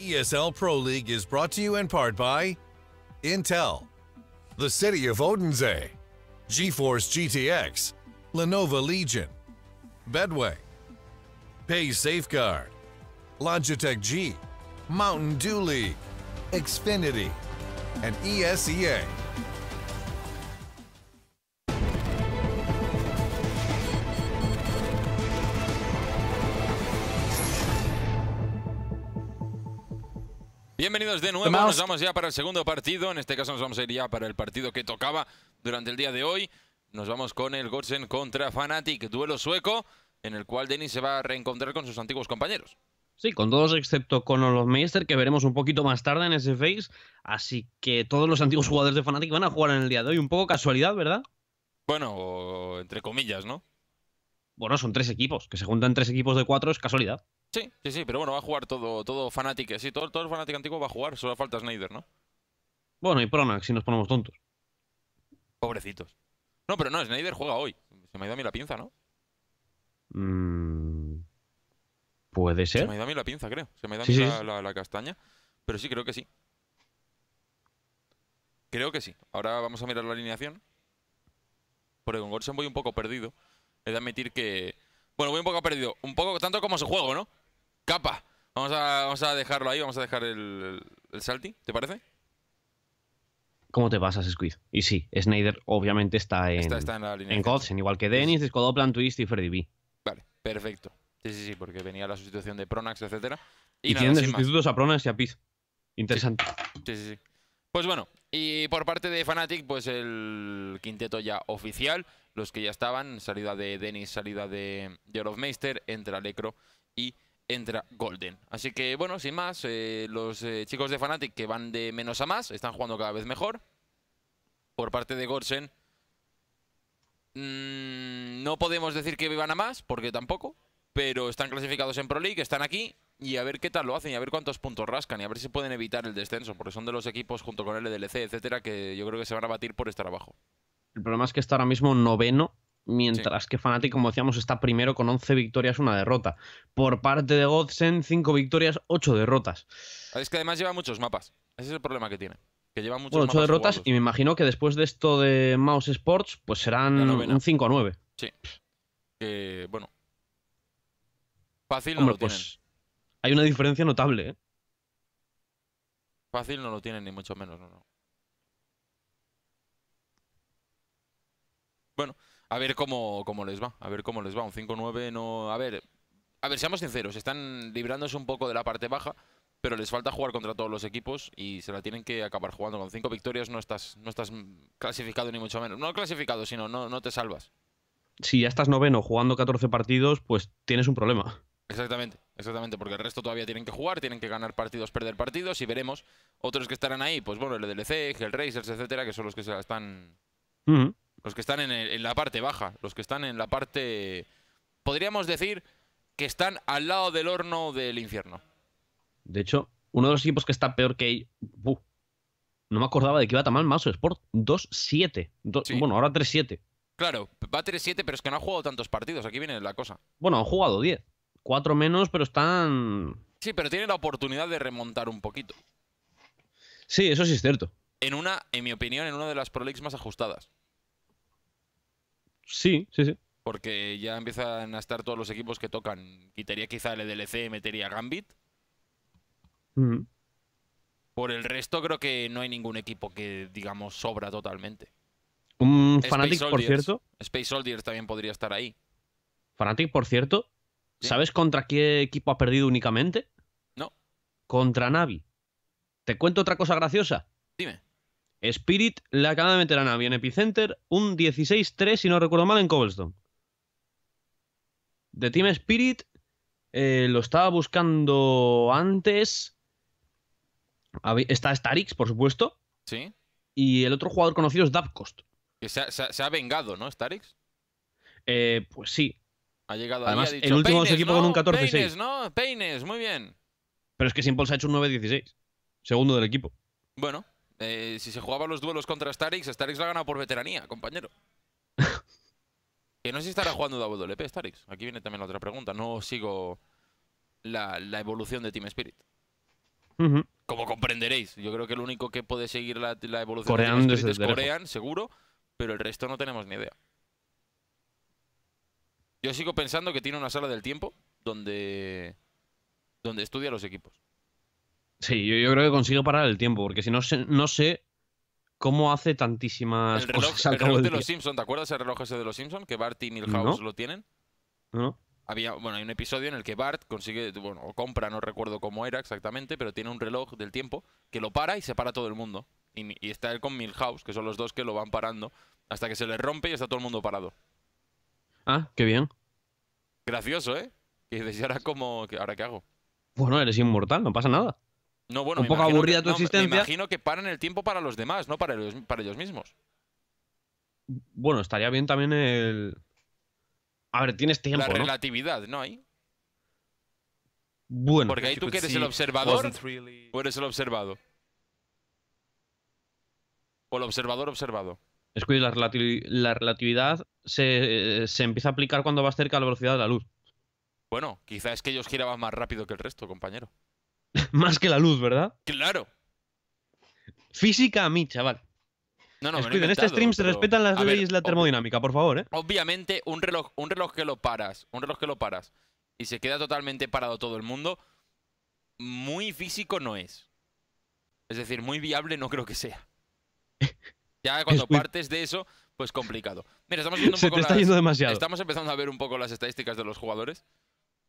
ESL Pro League is brought to you in part by Intel, the City of Odense, GeForce GTX, Lenovo Legion, Bedway, Pay Safeguard, Logitech G, Mountain Dew League, Xfinity, and ESEA. de nuevo, nos vamos ya para el segundo partido, en este caso nos vamos a ir ya para el partido que tocaba durante el día de hoy. Nos vamos con el Gorsen contra Fnatic, duelo sueco, en el cual Denis se va a reencontrar con sus antiguos compañeros. Sí, con todos excepto con los Meister, que veremos un poquito más tarde en ese face. Así que todos los antiguos jugadores de Fnatic van a jugar en el día de hoy. Un poco casualidad, ¿verdad? Bueno, entre comillas, ¿no? Bueno, son tres equipos. Que se juntan tres equipos de cuatro es casualidad. Sí, sí, sí, pero bueno, va a jugar todo, todo Fanatic. Sí, todo, todo el Fanatic antiguo va a jugar, solo falta Snyder, ¿no? Bueno, y Pronax, si nos ponemos tontos. Pobrecitos. No, pero no, Snyder juega hoy. Se me ha ido a mí la pinza, ¿no? Mm, puede ser. Se me ha ido a mí la pinza, creo. Se me ha ido a mí la, castaña. Pero sí, creo que sí. Creo que sí. Ahora vamos a mirar la alineación. Porque con Gorsen voy un poco perdido. He de admitir que. Bueno, voy un poco perdido. Un poco tanto como su juego, ¿no? Capa. Vamos a, vamos a dejarlo ahí, vamos a dejar el, el salty, ¿te parece? ¿Cómo te pasas, Squid? Y sí, Snyder obviamente está en, está, la en Godsen, igual que Dennis, Scodoplan, Twist y Freddy B. Vale, perfecto. Sí, sí, sí, porque venía la sustitución de Pronax, etcétera. Y, tienen de sustitutos a Pronax y a Piz. Interesante. Sí, sí, sí. Pues bueno, y por parte de Fnatic, pues el quinteto ya oficial, los que ya estaban, salida de Dennis, salida de, de Meister, entra Lecro y entra Golden. Así que bueno, sin más, eh, los eh, chicos de Fnatic que van de menos a más, están jugando cada vez mejor. Por parte de Gorsen, mm, no podemos decir que vivan a más, porque tampoco, pero están clasificados en Pro League, están aquí. Y a ver qué tal lo hacen, y a ver cuántos puntos rascan, y a ver si pueden evitar el descenso, porque son de los equipos junto con el LDLC, etcétera, que yo creo que se van a batir por estar abajo. El problema es que está ahora mismo noveno mientras que Fnatic, como decíamos, está primero con 11 victorias, una derrota. Por parte de Godsen, 5 victorias, 8 derrotas. Es que además lleva muchos mapas. Ese es el problema que tiene. Que lleva muchos bueno, 8 derrotas y me imagino que después de esto de Mouse Sports, pues serán un 5 a 9. Sí. bueno. Fácil no lo pues, tienen. Hay una diferencia notable, ¿eh? Fácil no lo tienen, ni mucho menos. Bueno, a ver cómo, cómo les va, a ver cómo les va. Un 5-9 no... A ver, a ver, seamos sinceros, están librándose un poco de la parte baja, pero les falta jugar contra todos los equipos y se la tienen que acabar jugando. Con cinco victorias no estás, no estás clasificado ni mucho menos. No clasificado, sino no, no te salvas. Si ya estás noveno jugando 14 partidos, pues tienes un problema. Exactamente, exactamente, porque el resto todavía tienen que jugar, tienen que ganar partidos, perder partidos y veremos otros que estarán ahí, pues bueno, el DLC, el Racers, etcétera, que son los que se la están los que están en, la parte baja, los que están en la parte... Podríamos decir que están al lado del horno del infierno. De hecho, uno de los equipos que está peor que... no me acordaba de que iba tan mal Masso Sport. 2-7. Bueno, ahora 3-7. Claro, va 3-7, pero es que no ha jugado tantos partidos. Aquí viene la cosa. Bueno, han jugado 10. Cuatro menos, pero están... Sí, pero tienen la oportunidad de remontar un poquito. Sí, eso sí es cierto. En una, en mi opinión, en una de las Pro más ajustadas. Sí, sí, sí. Porque ya empiezan a estar todos los equipos que tocan. Quitaría quizá el e DLC, metería Gambit. Mm. Por el resto, creo que no hay ningún equipo que, digamos, sobra totalmente. Un Fanatic, por cierto. Space Soldiers también podría estar ahí. Fanatic, por cierto. ¿Sabes contra qué equipo ha perdido únicamente? No. Contra Navi. ¿Te cuento otra cosa graciosa? Dime. Spirit la acaba de meter a Navi en Epicenter un 16-3, si no recuerdo mal, en Cobblestone. De Team Spirit eh, lo estaba buscando antes. Está Starix, por supuesto. Sí. Y el otro jugador conocido es Dabcost. Que se, ha, vengado, ¿no, Starix? Eh, pues sí. Ha llegado Además, el último equipo con un 14-6. Peines, ¿no? Peines, muy bien. Pero es que Simple se ha hecho un 9-16. Segundo del equipo. Bueno, eh, si se jugaba los duelos contra Starix, Starix la ha ganado por veteranía, compañero. que no sé si estará jugando WLP Starix. Aquí viene también la otra pregunta. No sigo la, evolución de Team Spirit. Como comprenderéis, yo creo que el único que puede seguir la, evolución de Team Spirit es Corean, seguro, pero el resto no tenemos ni idea. Yo sigo pensando que tiene una sala del tiempo donde, donde estudia los equipos. Sí, yo, creo que consigo parar el tiempo, porque si no sé, no sé cómo hace tantísimas cosas el reloj de los Simpsons, ¿te acuerdas ese reloj ese de los Simpsons? Que Bart y Milhouse lo tienen. No. Había, bueno, hay un episodio en el que Bart consigue, bueno, o compra, no recuerdo cómo era exactamente, pero tiene un reloj del tiempo que lo para y se para todo el mundo. Y, está él con Milhouse, que son los dos que lo van parando, hasta que se le rompe y está todo el mundo parado. Ah, qué bien. Gracioso, ¿eh? Y dices, ¿y ahora cómo? ¿Ahora qué hago? Bueno, eres inmortal, no pasa nada. No, bueno, un poco aburrida tu existencia. Me imagino que paran el tiempo para los demás, no para ellos, para ellos mismos. Bueno, estaría bien también el. A ver, tienes tiempo. La relatividad, ¿no, hay? Bueno. Porque ahí tú que eres el observador tú eres el observado. O el observador observado. Es que la, relatividad se, se empieza a aplicar cuando vas cerca a la velocidad de la luz. Bueno, quizás es que ellos giraban más rápido que el resto, compañero. Más que la luz, ¿verdad? Claro. Física a mí, chaval. No, no, Escuchen, en este stream se respetan las leyes de la termodinámica, por favor, ¿eh? Obviamente, un reloj, un reloj que lo paras, un reloj que lo paras y se queda totalmente parado todo el mundo, muy físico no es. Es decir, muy viable no creo que sea. Ya cuando partes de eso, pues complicado. Mira, estamos viendo un poco Estamos empezando a ver un poco las estadísticas de los jugadores.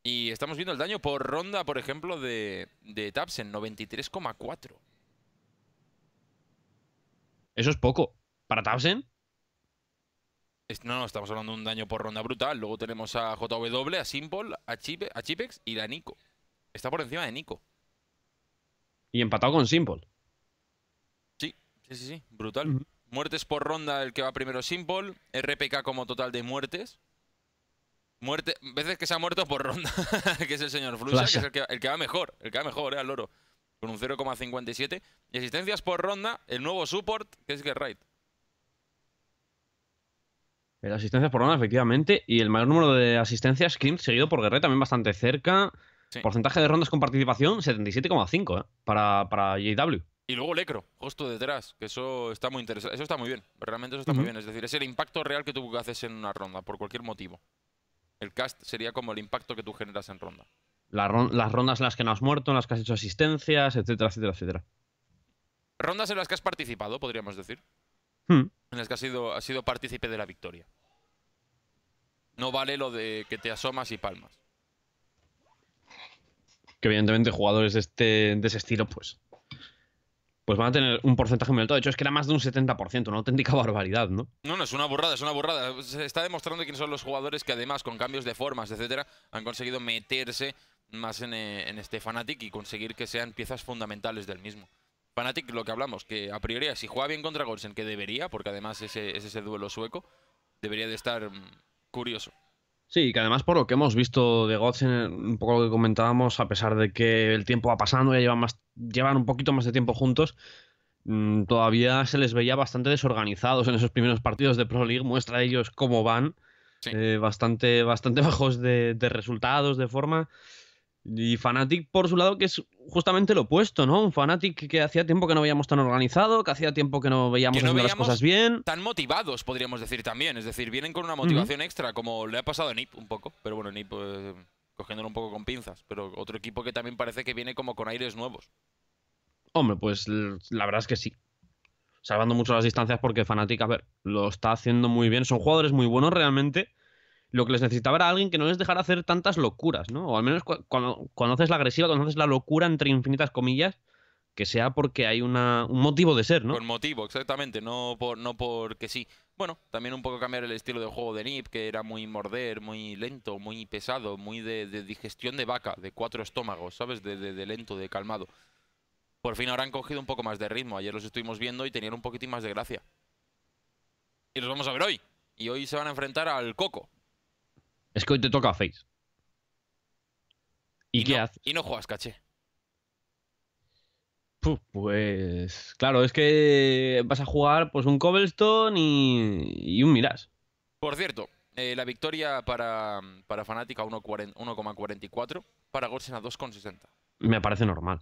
Y estamos viendo el daño por ronda, por ejemplo, de, de Tapsen, 93,4. Eso es poco. ¿Para Tapsen? no, no, estamos hablando de un daño por ronda brutal. Luego tenemos a JW, a Simple, a, a Chipex y a Nico. Está por encima de Nico. Y empatado con Simple. Sí, sí, sí, Brutal. Muertes por ronda el que va primero Simple. RPK como total de muertes. Muerte, veces que se ha muerto por ronda, que es el señor Flusa, que es el que, va mejor, el que va mejor, eh, al loro. Con un 0,57. Y asistencias por ronda, el nuevo support, que es Guerrero. El asistencias por ronda, efectivamente. Y el mayor número de asistencias, Krim, seguido por Guerrero, también bastante cerca. Porcentaje de rondas con participación, 77,5 ¿eh? para, JW. Y luego Lecro, justo detrás, que eso está muy interesante. Eso está muy bien, realmente eso está muy bien. Es decir, es el impacto real que tú haces en una ronda, por cualquier motivo. El cast sería como el impacto que tú generas en ronda. las rondas en las que no has muerto, en las que has hecho asistencias, etcétera, etcétera, etcétera. Rondas en las que has participado, podríamos decir. Hmm. En las que has sido, sido partícipe de la victoria. No vale lo de que te asomas y palmas. Que evidentemente jugadores de, este, de ese estilo, pues pues van a tener un porcentaje muy alto. De hecho, es que era más de un 70%, una auténtica barbaridad, ¿no? No, no, es una burrada, es una burrada. Se está demostrando quiénes son los jugadores que además, con cambios de formas, etcétera, han conseguido meterse más en, eh, este fanatic y conseguir que sean piezas fundamentales del mismo. fanatic lo que hablamos, que a priori, si juega bien contra Golsen, que debería, porque además ese, es ese duelo sueco, debería de estar mm, curioso. Sí, que además por lo que hemos visto de Gods, un poco lo que comentábamos, a pesar de que el tiempo va pasando, ya llevan, más, llevan un poquito más de tiempo juntos, mm, todavía se les veía bastante desorganizados en esos primeros partidos de Pro League, muestra ellos cómo van, eh, bastante, bastante bajos de resultados, de forma. Y Fnatic, por su lado, que es justamente lo opuesto, ¿no? Un Fnatic que hacía tiempo que no veíamos tan organizado, que hacía tiempo que no veíamos, cosas bien. Tan motivados, podríamos decir también. Es decir, vienen con una motivación extra, como le ha pasado a Nip un poco. Pero bueno, Nip eh, cogiéndolo un poco con pinzas. Pero otro equipo que también parece que viene como con aires nuevos. Hombre, pues la verdad es que sí. Salvando mucho las distancias porque Fnatic, a ver, lo está haciendo muy bien. Son jugadores muy buenos realmente lo que les necesitaba era alguien que no les dejara hacer tantas locuras, ¿no? O al menos cuando, haces la agresiva, cuando haces la locura entre infinitas comillas, que sea porque hay un motivo de ser, ¿no? Con motivo, exactamente, no por no porque sí. Bueno, también un poco cambiar el estilo de juego de Nip, que era muy morder, muy lento, muy pesado, muy de, digestión de vaca, de cuatro estómagos, ¿sabes? de lento, de calmado por fin ahora han cogido un poco más de ritmo. Ayer los estuvimos viendo y tenían un poquitín más de gracia. Y los vamos a ver hoy. Y hoy se van a enfrentar al Coco, es que hoy te toca Face. ¿Y, qué no, haces? Y no juegas caché. Pues claro, es que vas a jugar pues un Cobblestone y, un Mirage. Por cierto, eh, la victoria para, para 1,44, para Gorsen a 2,60. Me parece normal.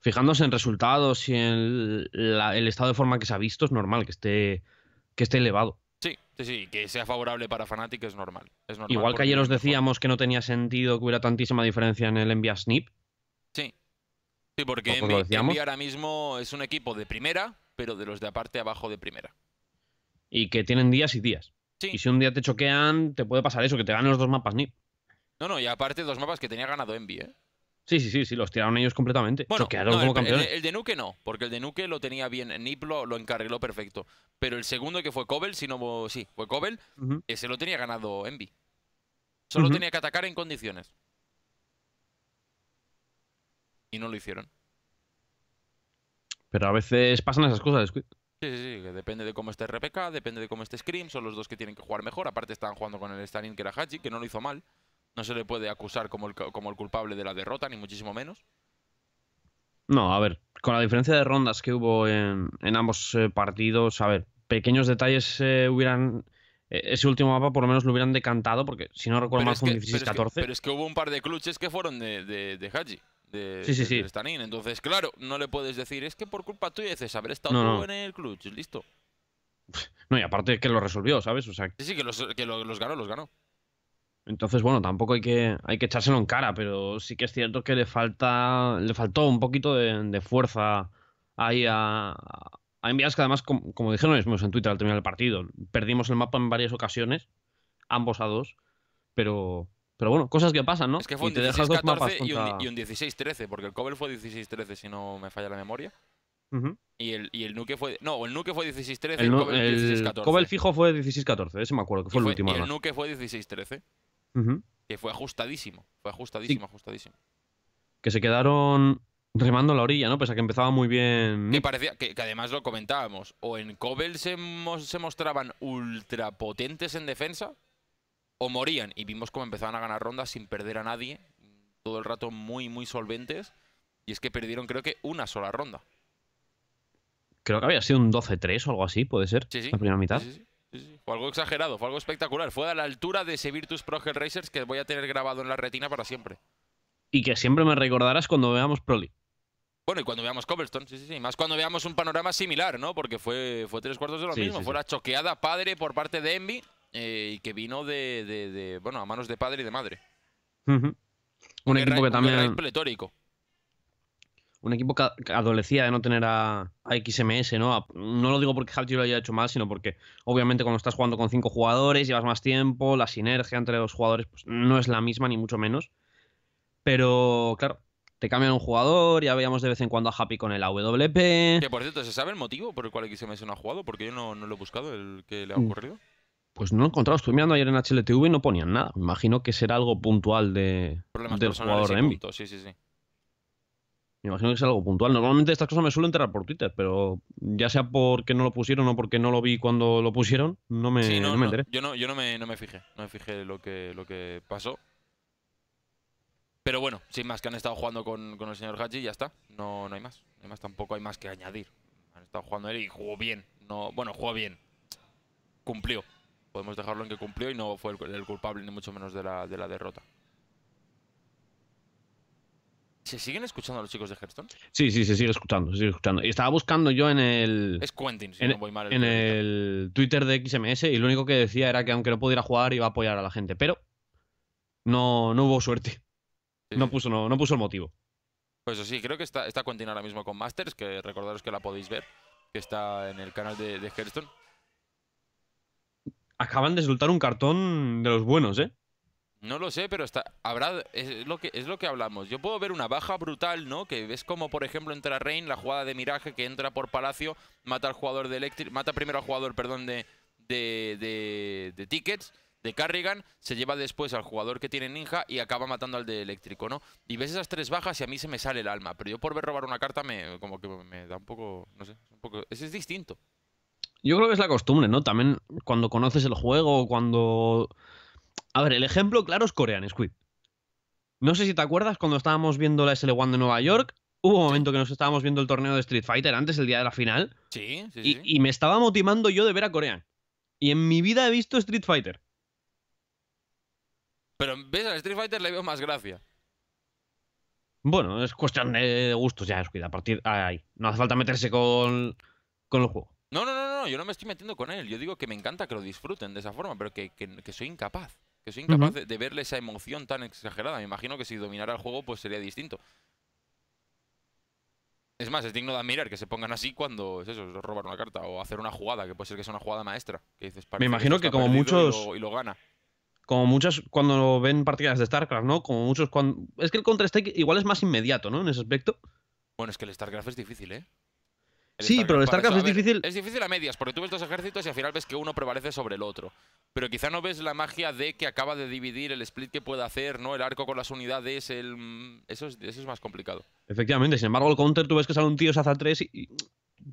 Fijándose en resultados y en el, el estado de forma que se ha visto, es normal que esté, que esté elevado. Sí, sí, sí, que sea favorable para Fnatic es normal. Igual que ayer os decíamos que no tenía sentido que hubiera tantísima diferencia en el Envia Snip. Sí. Sí, porque Envia, ahora mismo es un equipo de primera, pero de los de aparte abajo de primera. Y que tienen días y días. Sí. Y si un día te choquean, te puede pasar eso, que te ganen los dos mapas Snip. No, no, y aparte dos mapas que tenía ganado Envy, ¿eh? Sí, sí, sí, sí, los tiraron ellos completamente. Bueno, el, de Nuke no, porque el de Nuke lo tenía bien, Nip lo, lo perfecto. Pero el segundo que fue Cobel, si no, sí, fue Cobel, se lo tenía ganado Envy. Solo tenía que atacar en condiciones. Y no lo hicieron. Pero a veces pasan esas cosas. Sí, sí, sí, depende de cómo esté RPK, depende de cómo esté Scream, son los dos que tienen que jugar mejor. Aparte estaban jugando con el Stalin que era Hachi, que no lo hizo mal no se le puede acusar como el, como el culpable de la derrota, ni muchísimo menos. No, a ver, con la diferencia de rondas que hubo en, ambos eh, partidos, a ver, pequeños detalles eh, hubieran... E, ese último mapa por lo menos lo hubieran decantado, porque si no recuerdo mal fue un 16-14. Pero, es que, hubo un par de clutches que fueron de, Haji, de, Stanin. Entonces, claro, no le puedes decir, es que por culpa tuya dices haber estado en el clutch, listo. No, y aparte que lo resolvió, ¿sabes? O sea, sí, sí, que los, que los ganó, los ganó. Entonces, bueno, tampoco hay que, hay que echárselo en cara, pero sí que es cierto que le falta. Le faltó un poquito de, fuerza ahí a, a enviadas que además, como, como dijeron mismos en Twitter al terminar el partido, perdimos el mapa en varias ocasiones, ambos a dos, pero. Pero bueno, cosas que pasan, ¿no? Es que fue un 16-14 y, un 16-13, porque el cover fue 16-13, si no me falla la memoria. Y el, y Nuke fue. No, el Nuke fue 16-13. El, Cobel, el fijo fue 16-14, ese me acuerdo, que fue, el último. Y el Nuke fue 16-13 que fue ajustadísimo, fue ajustadísimo, ajustadísimo. Que se quedaron remando la orilla, ¿no? Pese a que empezaba muy bien. Que parecía, que, además lo comentábamos, o en Cobel se, mostraban Ultra mostraban en defensa, o morían. Y vimos cómo empezaban a ganar rondas sin perder a nadie, todo el rato muy, muy solventes. Y es que perdieron, creo que, una sola ronda. Creo que había sido un 12-3 o algo así, puede ser, la primera mitad. Sí, Sí, Fue algo exagerado, fue algo espectacular. Fue a la altura de ese Virtus Pro Racers que voy a tener grabado en la retina para siempre. Y que siempre me recordarás cuando veamos proli Bueno, y cuando veamos Cobblestone, sí, sí, sí. Más cuando veamos un panorama similar, ¿no? Porque fue, fue tres cuartos de lo mismo. fue la choqueada padre por parte de Envy eh, y que vino de, bueno, a manos de padre y de madre. Un, equipo que también... pletórico un equipo que adolecía de no tener a, XMS, ¿no? no lo digo porque Halchi lo haya hecho mal, sino porque obviamente cuando estás jugando con cinco jugadores, llevas más tiempo, la sinergia entre los jugadores pues, no es la misma, ni mucho menos. Pero, claro, te cambian un jugador, ya veíamos de vez en cuando a Happy con el AWP. Que por cierto, ¿se sabe el motivo por el cual XMS no ha jugado? Porque yo no, no lo he buscado, el que le ha mm. ocurrido. Pues no lo he encontrado, estuve mirando ayer en HLTV y no ponían nada. Imagino que será algo puntual de, del jugador de Sí, sí, sí. Me imagino que es algo puntual. Normalmente estas cosas me suelen enterar por Twitter, pero ya sea porque no lo pusieron o porque no lo vi cuando lo pusieron, no me, enteré. yo no, yo no me, no fijé, no me fijé lo que, lo que pasó. Pero bueno, sin más que han estado jugando con, el señor y ya está. No, no hay más. tampoco hay más que añadir. Han estado jugando él y jugó bien. No, bueno, jugó bien. Cumplió. Podemos dejarlo en que cumplió y no fue el, el culpable, ni mucho menos de la, de la derrota. ¿Se siguen escuchando a los chicos de Hearthstone? Sí, sí, se sigue escuchando, se sigue escuchando. Y estaba buscando yo en el. Es Quentin, si no voy mal. en Twitter. el Twitter de XMS y lo único que decía era que aunque no pudiera jugar iba a apoyar a la gente, pero no, no hubo suerte. no, puso, no, no puso el motivo. Pues sí, creo que está, está Quentin ahora mismo con Masters, que recordaros que la podéis ver, que está en el canal de, de Hearthstone. Acaban de soltar un cartón de los buenos, ¿eh? No lo sé, pero está, habrá, es, lo que, es lo que hablamos. Yo puedo ver una baja brutal, ¿no? Que ves como, por ejemplo, entra Rein, la jugada de Miraje que entra por Palacio, mata al jugador de Electric, mata primero al jugador, perdón, de, de, de, de Tickets, de Carrigan, se lleva después al jugador que tiene Ninja y acaba matando al de Eléctrico, ¿no? Y ves esas tres bajas y a mí se me sale el alma. Pero yo por ver robar una carta me, como que me da un poco, no sé, un poco... Ese es distinto. Yo creo que es la costumbre, ¿no? También cuando conoces el juego, cuando a ver, el ejemplo claro es Korean Squid. No sé si te acuerdas cuando estábamos viendo la SL1 de Nueva York, hubo un momento que nos estábamos viendo el torneo de Street Fighter antes, el día de la final. Sí, sí, y, sí. y me estaba motivando yo de ver a Corean. Y en mi vida he visto Street Fighter. Pero ves, a Street Fighter le veo más gracia. Bueno, es cuestión de gustos ya, Squid. A partir ahí. No hace falta meterse con, el juego. No, no, no, no, yo no me estoy metiendo con él. Yo digo que me encanta que lo disfruten de esa forma, pero que soy incapaz que soy incapaz de, verle esa emoción tan exagerada. Me imagino que si dominara el juego, pues sería distinto. Es más, es digno de admirar que se pongan así cuando es eso, robar una carta o hacer una jugada, que puede ser que sea una jugada maestra. Me imagino que, como muchos. Y lo, gana. Como muchos cuando ven partidas de StarCraft, ¿no? Como muchos cuando. Es que el Counter-Strike igual es más inmediato, ¿no? En ese aspecto. Bueno, es que el StarCraft es difícil, ¿eh? sí, pero el StarCraft es difícil. Es difícil a medias, porque tú ves dos ejércitos y al final ves que uno prevalece sobre el otro. Pero quizá no ves la magia de que acaba de dividir el split que puede hacer, ¿no? El arco con las unidades, el... Mm, eso es, más complicado. Efectivamente, sin embargo, el counter tú ves que sale un tío, se hace tres y,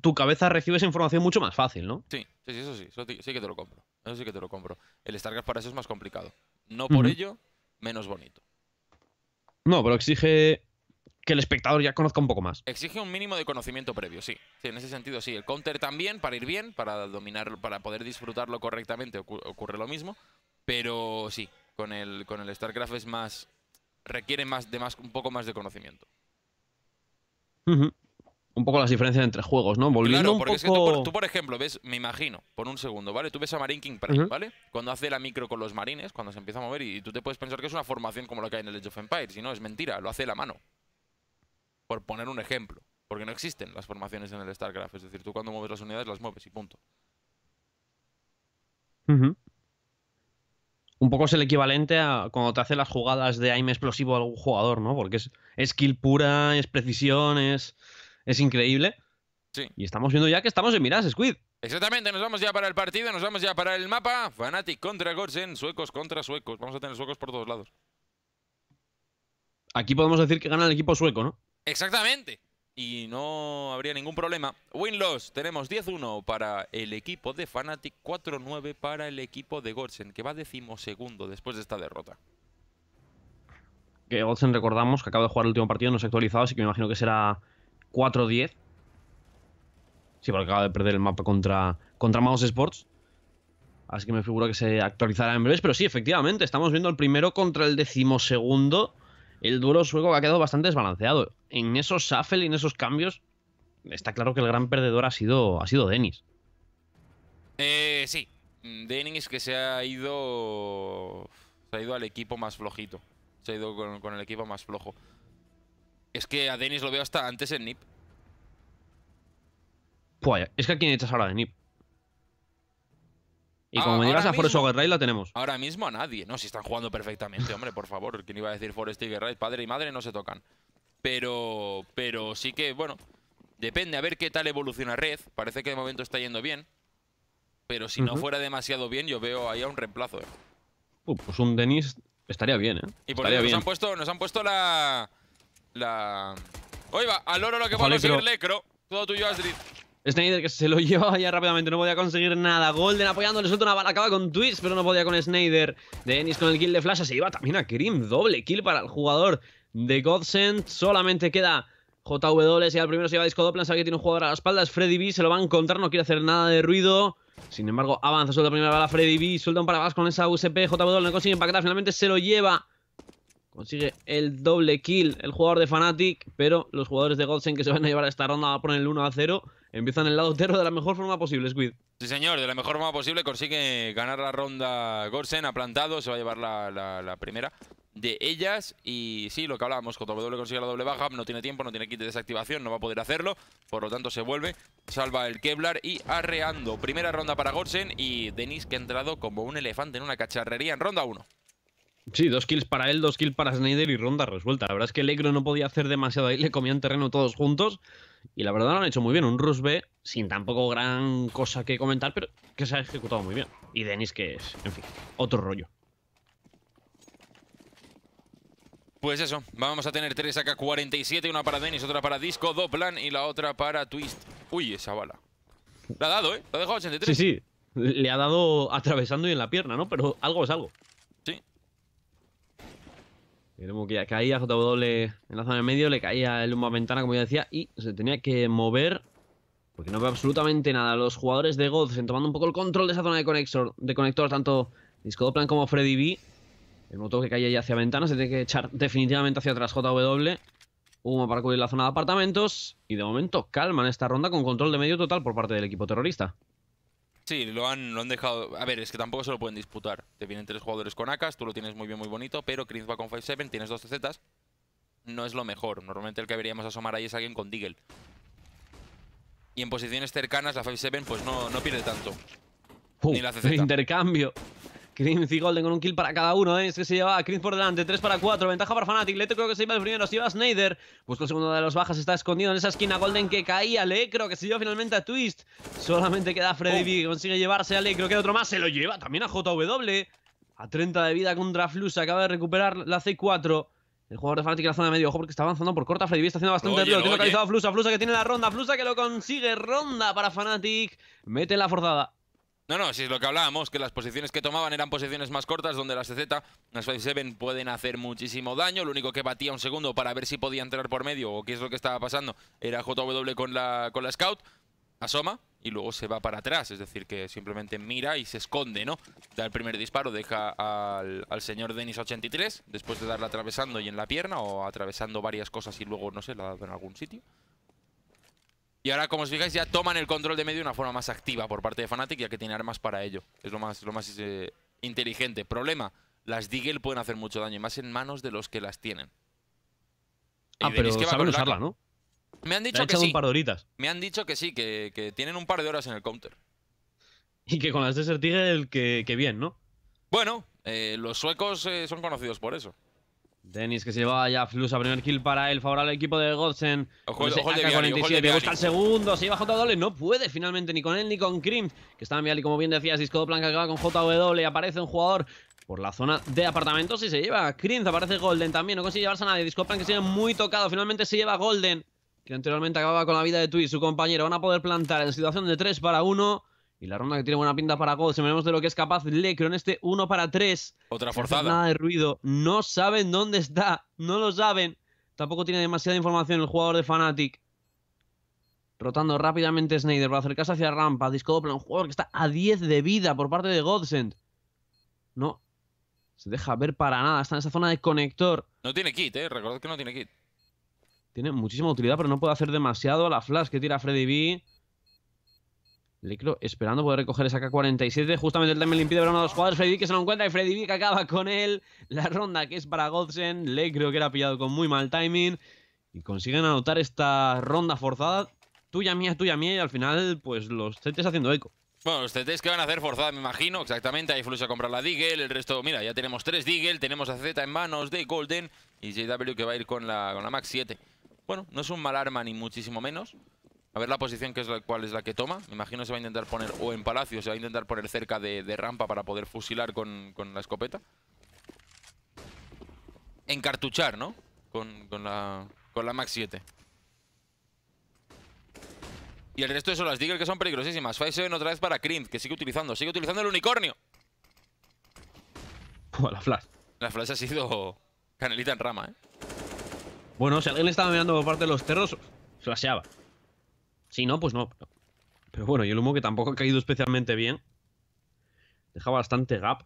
tu cabeza recibe esa información mucho más fácil, ¿no? Sí, sí, eso sí, eso sí que te lo compro. Eso sí que te lo compro. El StarCraft para eso es más complicado. No por ello, menos bonito. No, pero exige que el espectador ya conozca un poco más. Exige un mínimo de conocimiento previo, sí. En ese sentido, sí. El counter también, para ir bien, para dominar, para poder disfrutarlo correctamente, ocurre lo mismo. Pero sí, con el, con el StarCraft es más. requiere más de más, un poco más de conocimiento. Un poco las diferencias entre juegos, ¿no? Volviendo porque un poco... tú, por, ejemplo, ves, me imagino, por un segundo, ¿vale? Tú ves a Marine King Prime, ¿vale? Cuando hace la micro con los marines, cuando se empieza a mover, y, tú te puedes pensar que es una formación como la que hay en el Edge of Empires, y no, es mentira, lo hace la mano. Por poner un ejemplo. Porque no existen las formaciones en el StarCraft. Es decir, tú cuando mueves las unidades las mueves y punto. Un poco es el equivalente a cuando te hace las jugadas de aim explosivo a algún jugador, ¿no? Porque es, skill pura, es precisión, es, increíble. Sí. Y estamos viendo ya que estamos en Miras, Squid. Exactamente, nos vamos ya para el partido, nos vamos ya para el mapa. Fanatic contra Gorsen, suecos contra suecos. Vamos a tener suecos por todos lados. Aquí podemos decir que gana el equipo sueco, ¿no? Exactamente. Y no habría ningún problema. Win-loss, tenemos 10-1 para el equipo de Fnatic, 4-9 para el equipo de Gorsen, que va decimosegundo después de esta derrota. Que Gorsen, recordamos que acaba de jugar el último partido, no se ha actualizado, así que me imagino que será 4-10. Sí, porque acaba de perder el mapa contra, contra Mouse Sports. Así que me figuro que se actualizará en breves. Pero sí, efectivamente, estamos viendo el primero contra el decimosegundo el duelo sueco ha quedado bastante desbalanceado. En esos shuffle y en esos cambios, está claro que el gran perdedor ha sido, ha sido Denis. Eh, sí, Denis que se ha ido. Se ha ido al equipo más flojito. Se ha ido con, el equipo más flojo. Es que a Denis lo veo hasta antes en NIP. Pues, es que a quién echas ahora de NIP. Y ah, como digas a Forest o la tenemos. Ahora mismo a nadie. No, si están jugando perfectamente, hombre, por favor. ¿Quién iba a decir Forest y Guerrero? Padre y madre no se tocan. Pero, pero sí que, bueno, depende a ver qué tal evoluciona Red. Parece que de momento está yendo bien. Pero si no fuera demasiado bien, yo veo ahí a un reemplazo. Eh. Uh, pues un Denis estaría bien, ¿eh? Y por estaría Nos, han puesto, nos han puesto la... La... al oro lo que vamos a Lecro. Todo tuyo, Astrid. Snyder que se lo llevaba ya rápidamente, no podía conseguir nada. Golden apoyándole suelta una bala, acaba con Twitch, pero no podía con Snyder. Dennis con el kill de Flash, se iba también a Krim, doble kill para el jugador de Godsend. Solamente queda JW, y al primero se lleva Disco Doppler sabe que tiene un jugador a espalda espaldas. Freddy B se lo va a encontrar, no quiere hacer nada de ruido. Sin embargo, avanza, suelta la primera bala Freddy B, suelta un parabas con esa USP. JW no consigue impactar finalmente se lo lleva. Consigue el doble kill el jugador de Fnatic, pero los jugadores de Godsend que se van a llevar a esta ronda van a poner el 1 a 0 empiezan el lado tero de la mejor forma posible, Squid. Sí, señor, de la mejor forma posible consigue ganar la ronda Gorsen, plantado, se va a llevar la, primera de ellas. Y sí, lo que hablábamos, W consigue la doble baja, no tiene tiempo, no tiene kit de desactivación, no va a poder hacerlo. Por lo tanto, se vuelve, salva el Kevlar y arreando. Primera ronda para Gorsen y Denis que ha entrado como un elefante en una cacharrería en ronda 1. Sí, dos kills para él, dos kills para Snyder y ronda resuelta. La verdad es que Legro no podía hacer demasiado ahí, le comían terreno todos juntos. Y la verdad lo han hecho muy bien. Un Rus B sin tampoco gran cosa que comentar, pero que se ha ejecutado muy bien. Y Dennis que es, en fin, otro rollo. Pues eso, vamos a tener tres AK-47, una para Dennis, otra para Disco, Doplan y la otra para Twist. Uy, esa bala. La ha dado, ¿eh? La ha dejado 83. Sí, sí. Le ha dado atravesando y en la pierna, ¿no? Pero algo es algo que caía JW en la zona de medio, le caía el humo a ventana, como ya decía, y se tenía que mover porque no ve absolutamente nada. Los jugadores de en tomando un poco el control de esa zona de conector, de conector tanto Plan como Freddy B. El motor que caía ya hacia ventana se tiene que echar definitivamente hacia atrás JW. Humo para cubrir la zona de apartamentos. Y de momento calman esta ronda con control de medio total por parte del equipo terrorista. Sí, lo han, lo han dejado... A ver, es que tampoco se lo pueden disputar. Te vienen tres jugadores con AKs, tú lo tienes muy bien, muy bonito, pero Kriz va con 5-7, tienes dos zetas No es lo mejor. Normalmente el que deberíamos asomar ahí es alguien con Deagle. Y en posiciones cercanas la 5-7 pues no, no pierde tanto. Uh, Ni la CZ. Intercambio. Crims y Golden con un kill para cada uno, ¿eh? es que se lleva a Crims por delante, 3 para 4, ventaja para Fnatic, Leto creo que se iba el primero, se iba a Snyder, busca el segundo de los bajas, está escondido en esa esquina, Golden que caía, lecro que se lleva finalmente a Twist, solamente queda Freddy oh. B, consigue llevarse a Lecro, creo que otro más, se lo lleva también a JW, a 30 de vida contra Flux, acaba de recuperar la C4, el jugador de Fnatic en la zona de medio, ojo porque está avanzando por corta, Freddy B está haciendo bastante ruido, tiene localizado Flusa, Flusa que tiene la ronda, Flusa que lo consigue, ronda para Fnatic, mete la forzada. No, no, si es lo que hablábamos, que las posiciones que tomaban eran posiciones más cortas, donde las CZ, las 5-7, pueden hacer muchísimo daño. Lo único que batía un segundo para ver si podía entrar por medio o qué es lo que estaba pasando era JW con la, con la Scout. Asoma y luego se va para atrás, es decir, que simplemente mira y se esconde, ¿no? Da el primer disparo, deja al, señor Denis83, después de darla atravesando y en la pierna, o atravesando varias cosas y luego, no sé, la dado en algún sitio. Y ahora, como os fijáis, ya toman el control de medio de una forma más activa por parte de Fnatic, ya que tiene armas para ello. Es lo más, lo más eh, inteligente. Problema, las Deagle pueden hacer mucho daño, y más en manos de los que las tienen. Ah, pero saben usarla, ¿no? Me han dicho que sí. Me han dicho que sí, que, tienen un par de horas en el counter. Y que con las Desert Eagle, que, bien, ¿no? Bueno, eh, los suecos eh, son conocidos por eso. Dennis que se lleva ya Flus a primer kill para el favorable equipo de Godsen. Ojo, el segundo, se lleva JW, no puede finalmente ni con él ni con Krim, que está en y como bien decías, disco plan que acaba con JW, aparece un jugador por la zona de apartamentos y se lleva Krim, aparece Golden también, no consigue llevarse a nadie, disco que sigue muy tocado, finalmente se lleva Golden, que anteriormente acababa con la vida de Tui, su compañero, van a poder plantar en situación de 3 para 1. Y la ronda que tiene buena pinta para Gold. Si veremos de lo que es capaz Lecro en este 1 para 3. Otra forzada. nada de ruido. No saben dónde está. No lo saben. Tampoco tiene demasiada información el jugador de Fnatic. Rotando rápidamente Snyder para acercarse hacia rampa. plan un jugador que está a 10 de vida por parte de Godsend. No. Se deja ver para nada. Está en esa zona de conector. No tiene kit, eh. Recordad que no tiene kit. Tiene muchísima utilidad, pero no puede hacer demasiado. La flash que tira Freddy B. Lecro esperando poder recoger esa K47. Justamente el también limpio de ver de los jugadores. Freddy que se lo encuentra y Freddy que acaba con él. La ronda que es para Godsen. creo que era pillado con muy mal timing. Y consiguen anotar esta ronda forzada. Tuya mía, tuya mía. Y al final, pues los CTs haciendo eco. Bueno, los CTs que van a hacer forzada, me imagino, exactamente. Ahí Flux a comprar la Deagle, el resto, mira, ya tenemos tres Deagle, tenemos a Z en manos de Golden y JW que va a ir con la, con la Max 7. Bueno, no es un mal arma ni muchísimo menos, a ver la posición que es la, cual es la que toma. Me imagino se va a intentar poner o en palacio, se va a intentar poner cerca de, rampa para poder fusilar con, la escopeta. Encartuchar, ¿no? Con, con, la, con la Max 7. Y el resto de son las Digger que son peligrosísimas. Five otra vez para Krind, que sigue utilizando. Sigue utilizando el unicornio. la flash. La flash ha sido canelita en rama, ¿eh? Bueno, si alguien le estaba mirando por parte de los terros, flasheaba. Si no, pues no. Pero bueno, y el humo que tampoco ha caído especialmente bien. Deja bastante gap.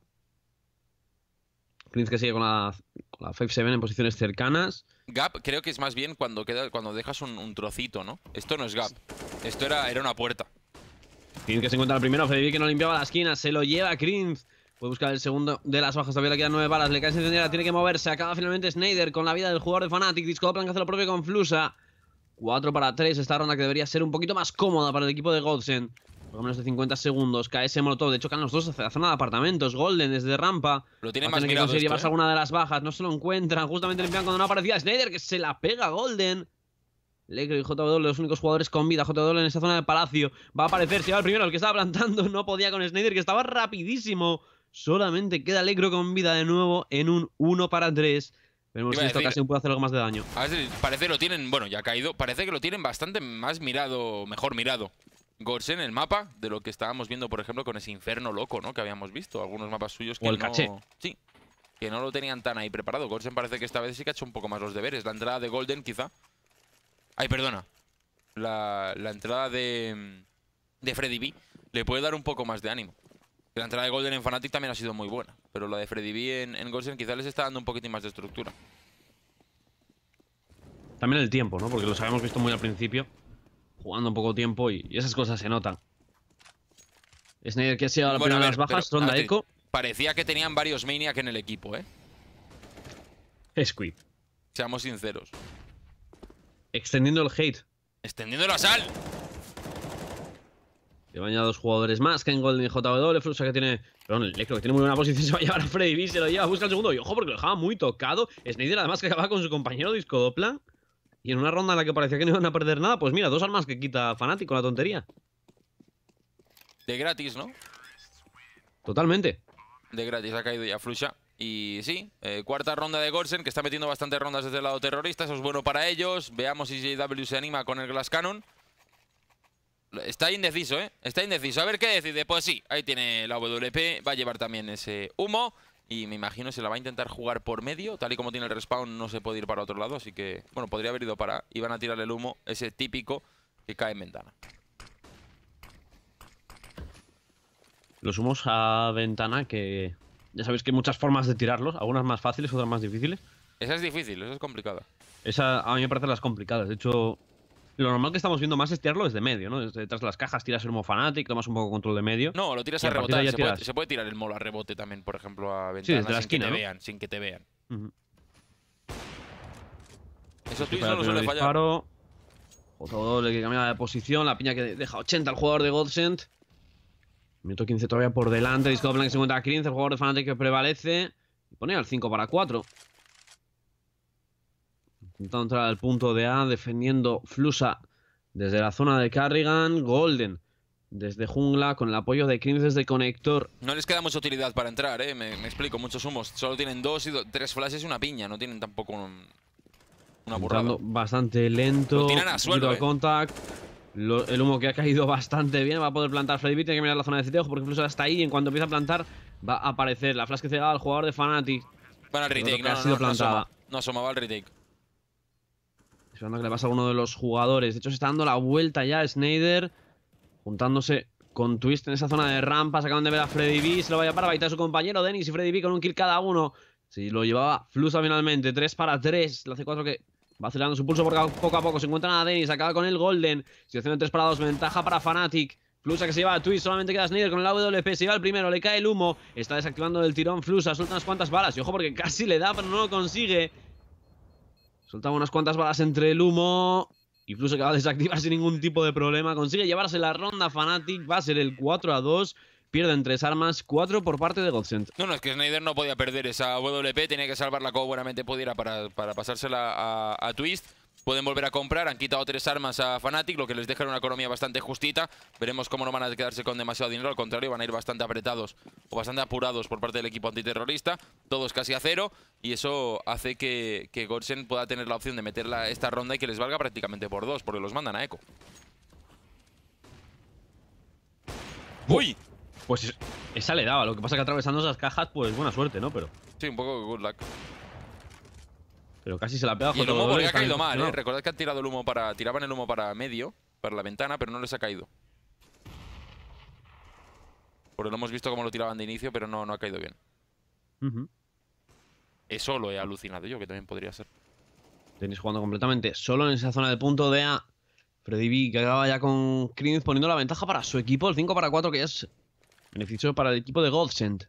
Krinz que sigue con la, 5-7 en posiciones cercanas. Gap creo que es más bien cuando, queda, cuando dejas un, trocito, ¿no? Esto no es gap. Esto era, era una puerta. Krinz que se encuentra el primero, Freddy que no limpiaba la esquina, se lo lleva Krinz. Puede buscar el segundo de las bajas, todavía le quedan nueve balas, le cae encendida, tiene que moverse, acaba finalmente Snyder con la vida del jugador de Fanatic, disco que hace lo propio con Flusa. 4 para 3, esta ronda que debería ser un poquito más cómoda para el equipo de Godsen. Por menos de 50 segundos, cae ese molotov. De hecho, caen los dos hacia la zona de apartamentos. Golden desde rampa. Lo tiene más que conseguir llevarse eh. alguna de las bajas. No se lo encuentran. Justamente limpiando cuando no aparecía Snyder, que se la pega Golden. Legro y JW, los únicos jugadores con vida. JW en esa zona de palacio. Va a aparecer, se va el primero, el que estaba plantando. No podía con Snyder, que estaba rapidísimo. Solamente queda Legro con vida de nuevo en un 1 para 3. Veremos si esta ocasión puede hacer algo más de daño. parece que lo tienen, bueno, ya ha caído. Parece que lo tienen bastante más mirado, mejor mirado. Gorsen el mapa de lo que estábamos viendo, por ejemplo, con ese inferno loco, ¿no? Que habíamos visto. Algunos mapas suyos que el no... Sí. Que no lo tenían tan ahí preparado. Gorsen parece que esta vez sí que ha hecho un poco más los deberes. La entrada de Golden, quizá. Ay, perdona. La, la entrada de, de Freddy B le puede dar un poco más de ánimo. La entrada de Golden en Fnatic también ha sido muy buena, pero la de Freddy B en, en Golden quizás les está dando un poquitín más de estructura. También el tiempo, ¿no? Porque los habíamos visto muy al principio, jugando un poco tiempo y, esas cosas se notan. Snyder que ha sido la primera de las bajas, ronda Parecía que tenían varios Maniac en el equipo, ¿eh? Squid. Seamos sinceros. Extendiendo el hate. Extendiendo la sal. Llevan ya dos jugadores más. Ken Golden y JW. Flusa que tiene. Perdón, Electro que tiene muy buena posición. Se va a llevar a Freddy B. Se lo lleva. Busca el segundo. Y ojo, porque lo dejaba muy tocado. Snyder, además, que acaba con su compañero disco dopla. Y en una ronda en la que parecía que no iban a perder nada, pues mira, dos armas que quita Fanático, la tontería. De gratis, ¿no? Totalmente. De gratis ha caído ya Flusha. Y sí, eh, cuarta ronda de Gorsen, que está metiendo bastantes rondas desde el lado terrorista. Eso es bueno para ellos. Veamos si JW se anima con el Glass Cannon. Está indeciso, ¿eh? Está indeciso. A ver qué decide. Pues sí, ahí tiene la WP. Va a llevar también ese humo. Y me imagino se la va a intentar jugar por medio. Tal y como tiene el respawn, no se puede ir para otro lado. Así que, bueno, podría haber ido para... Y a tirar el humo, ese típico que cae en ventana. Los humos a ventana que... Ya sabéis que hay muchas formas de tirarlos. Algunas más fáciles, otras más difíciles. Esa es difícil, esa es complicada. Esa a mí me parece las complicadas. De hecho, lo normal que estamos viendo más es tirarlo desde medio, ¿no? Desde detrás de las cajas tiras el Mo Fanatic, tomas un poco control de medio. No, lo tiras a rebotar. Se, Puede, se, Puede, tirar el molo a rebote también, por ejemplo, a ventanas sí, desde la esquina, vean, sin que te vean. Eso es no lo suele fallar. Juego que cambia de posición, la piña que deja 80 al jugador de Godsend. Minuto 15 todavía por delante, disco blanco que se encuentra a 15, el jugador de Fanatic que prevalece. Y pone al 5 para 4. Intentando entrar al punto de A, defendiendo Flusa desde la zona de Carrigan. Golden desde jungla con el apoyo de Crimson desde conector. No les queda mucha utilidad para entrar, eh, me, explico, muchos humos. Solo tienen dos y tres flashes y una piña, no tienen tampoco una burrada. bastante lento. Eh. el humo que ha caído bastante bien va a poder plantar Freddy tiene que mirar la zona de CT, porque incluso hasta ahí, en cuanto empieza a plantar, va a aparecer la flash que se da al jugador de Fnatic. Para el retake, no, no, no, no, asomaba. no el retake. Esperando que le pasa a uno de los jugadores. De hecho, se está dando la vuelta ya Snyder. Juntándose con Twist en esa zona de rampa. Acaban de ver a Freddy B. Se lo vaya para baitar a su compañero Dennis y Freddy B con un kill cada uno. Si sí, lo llevaba Flusa finalmente. 3 para 3. La C4 que va acelerando su pulso porque poco a poco se encuentran a Dennis. Acaba con el Golden. Situación de 3 para 2. Ventaja para Fnatic. Flusa que se lleva a Twist, solamente queda Snyder con el AWP, se lleva el primero, le cae el humo, está desactivando el tirón Flusa, suelta unas cuantas balas y ojo porque casi le da pero no lo consigue. Soltaba unas cuantas balas entre el humo. Incluso acaba va a desactivar sin ningún tipo de problema. Consigue llevarse la ronda Fnatic. Va a ser el 4 a 2. Pierden tres armas, cuatro por parte de Godcent. No, no, es que Snyder no podía perder esa WP. Tenía que salvarla como buenamente pudiera para, pasársela a Twist pueden volver a comprar. Han quitado tres armas a Fnatic, lo que les deja una economía bastante justita. Veremos cómo no van a quedarse con demasiado dinero. Al contrario, van a ir bastante apretados o bastante apurados por parte del equipo antiterrorista. Todos casi a cero. Y eso hace que, que Gorsen pueda tener la opción de meter esta ronda y que les valga prácticamente por dos, porque los mandan a eco. ¡Uy! Pues esa le daba. Lo que pasa que atravesando esas cajas, pues buena suerte, ¿no? Pero... Sí, un poco good luck. Pero casi se la pega. Y el humo ha caído mal, ¿eh? Recordad que han tirado el humo para... Tiraban el humo para medio, para la ventana, pero no les ha caído. Porque lo hemos visto cómo lo tiraban de inicio, pero no, no ha caído bien. Eso lo he alucinado yo, que también podría ser. Tenéis jugando completamente solo en esa zona de punto de A. Freddy B que acaba ya con Krims poniendo la ventaja para su equipo, el 5 para 4 que es beneficio para el equipo de Godsend.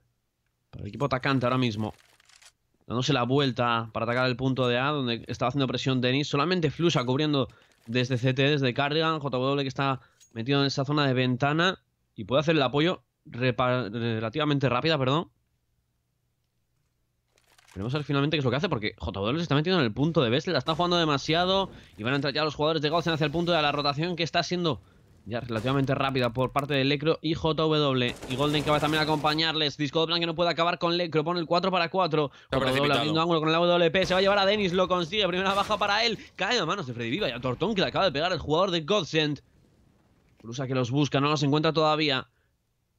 Para el equipo atacante ahora mismo dándose la vuelta para atacar el punto de A, donde estaba haciendo presión Denis. Solamente Flusa cubriendo desde CT, desde carga. JW que está metido en esa zona de ventana y puede hacer el apoyo relativamente rápida, perdón. Veremos a ver finalmente qué es lo que hace, porque JW se está metiendo en el punto de B Se la está jugando demasiado y van a entrar ya los jugadores de Golsen hacia el punto de la rotación que está siendo ya relativamente rápida por parte de Lecro y JW. Y Golden que va también a acompañarles. Disco Plan que no puede acabar con Lecro. Pone el 4 para 4. abriendo ángulo con el WP. Se va a llevar a Dennis. Lo consigue. Primera baja para él. Cae a manos de Freddy Viva y a Tortón que le acaba de pegar el jugador de Godsend. Cruza que los busca. No los encuentra todavía.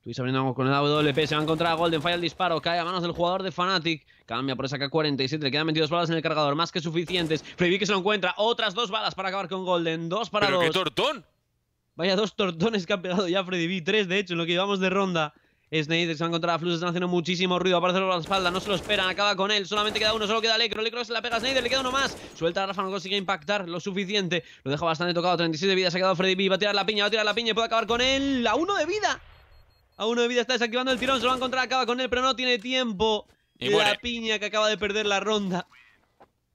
Twitch abriendo con el W.P. se va a encontrar a Golden, falla el disparo, cae a manos del jugador de Fnatic, cambia por esa K47, le quedan 22 balas en el cargador, más que suficientes, Freddy que se lo encuentra, otras dos balas para acabar con Golden, dos para ¿Pero dos. tortón! Vaya dos tortones que ha pegado ya Freddy B. Tres, de hecho, en lo que llevamos de ronda. Snyder se va a encontrar a Flux, están haciendo muchísimo ruido, aparece por la espalda, no se lo esperan, acaba con él, solamente queda uno, solo queda Lecro, Lecro se la pega a Snyder, le queda uno más, suelta a Rafa, no consigue impactar lo suficiente, lo deja bastante tocado, vida, se ha quedado Freddy B, va a tirar la piña, va a tirar la piña y puede acabar con él, a uno de vida, a uno de vida está desactivando el tirón, se lo va a encontrar, acaba con él, pero no tiene tiempo, y la piña que acaba de perder la ronda.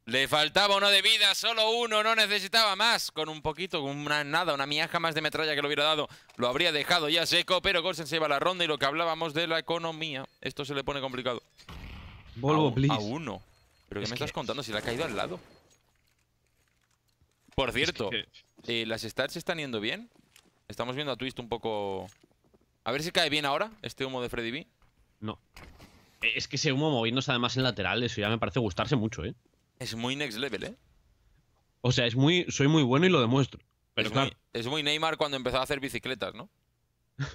Le faltaba uno de vida, solo uno, no necesitaba más. Con un poquito, con una nada, una miaja más de metralla que lo hubiera dado, lo habría dejado ya seco, pero Golsen se lleva la ronda y lo que hablábamos de la economía. Esto se le pone complicado. Volvo, a, A uno. ¿Pero qué me estás contando? Si le ha caído al lado. Por cierto, eh, las stats están yendo bien. Estamos viendo a Twist un poco... A ver si cae bien ahora este humo de Freddy B. No. Eh, es que ese humo moviéndose además en lateral, eso ya me parece gustarse mucho, ¿eh? Es muy next level, ¿eh? O sea, es muy, soy muy bueno y lo demuestro. es, muy, Neymar cuando empezó a hacer bicicletas, ¿no?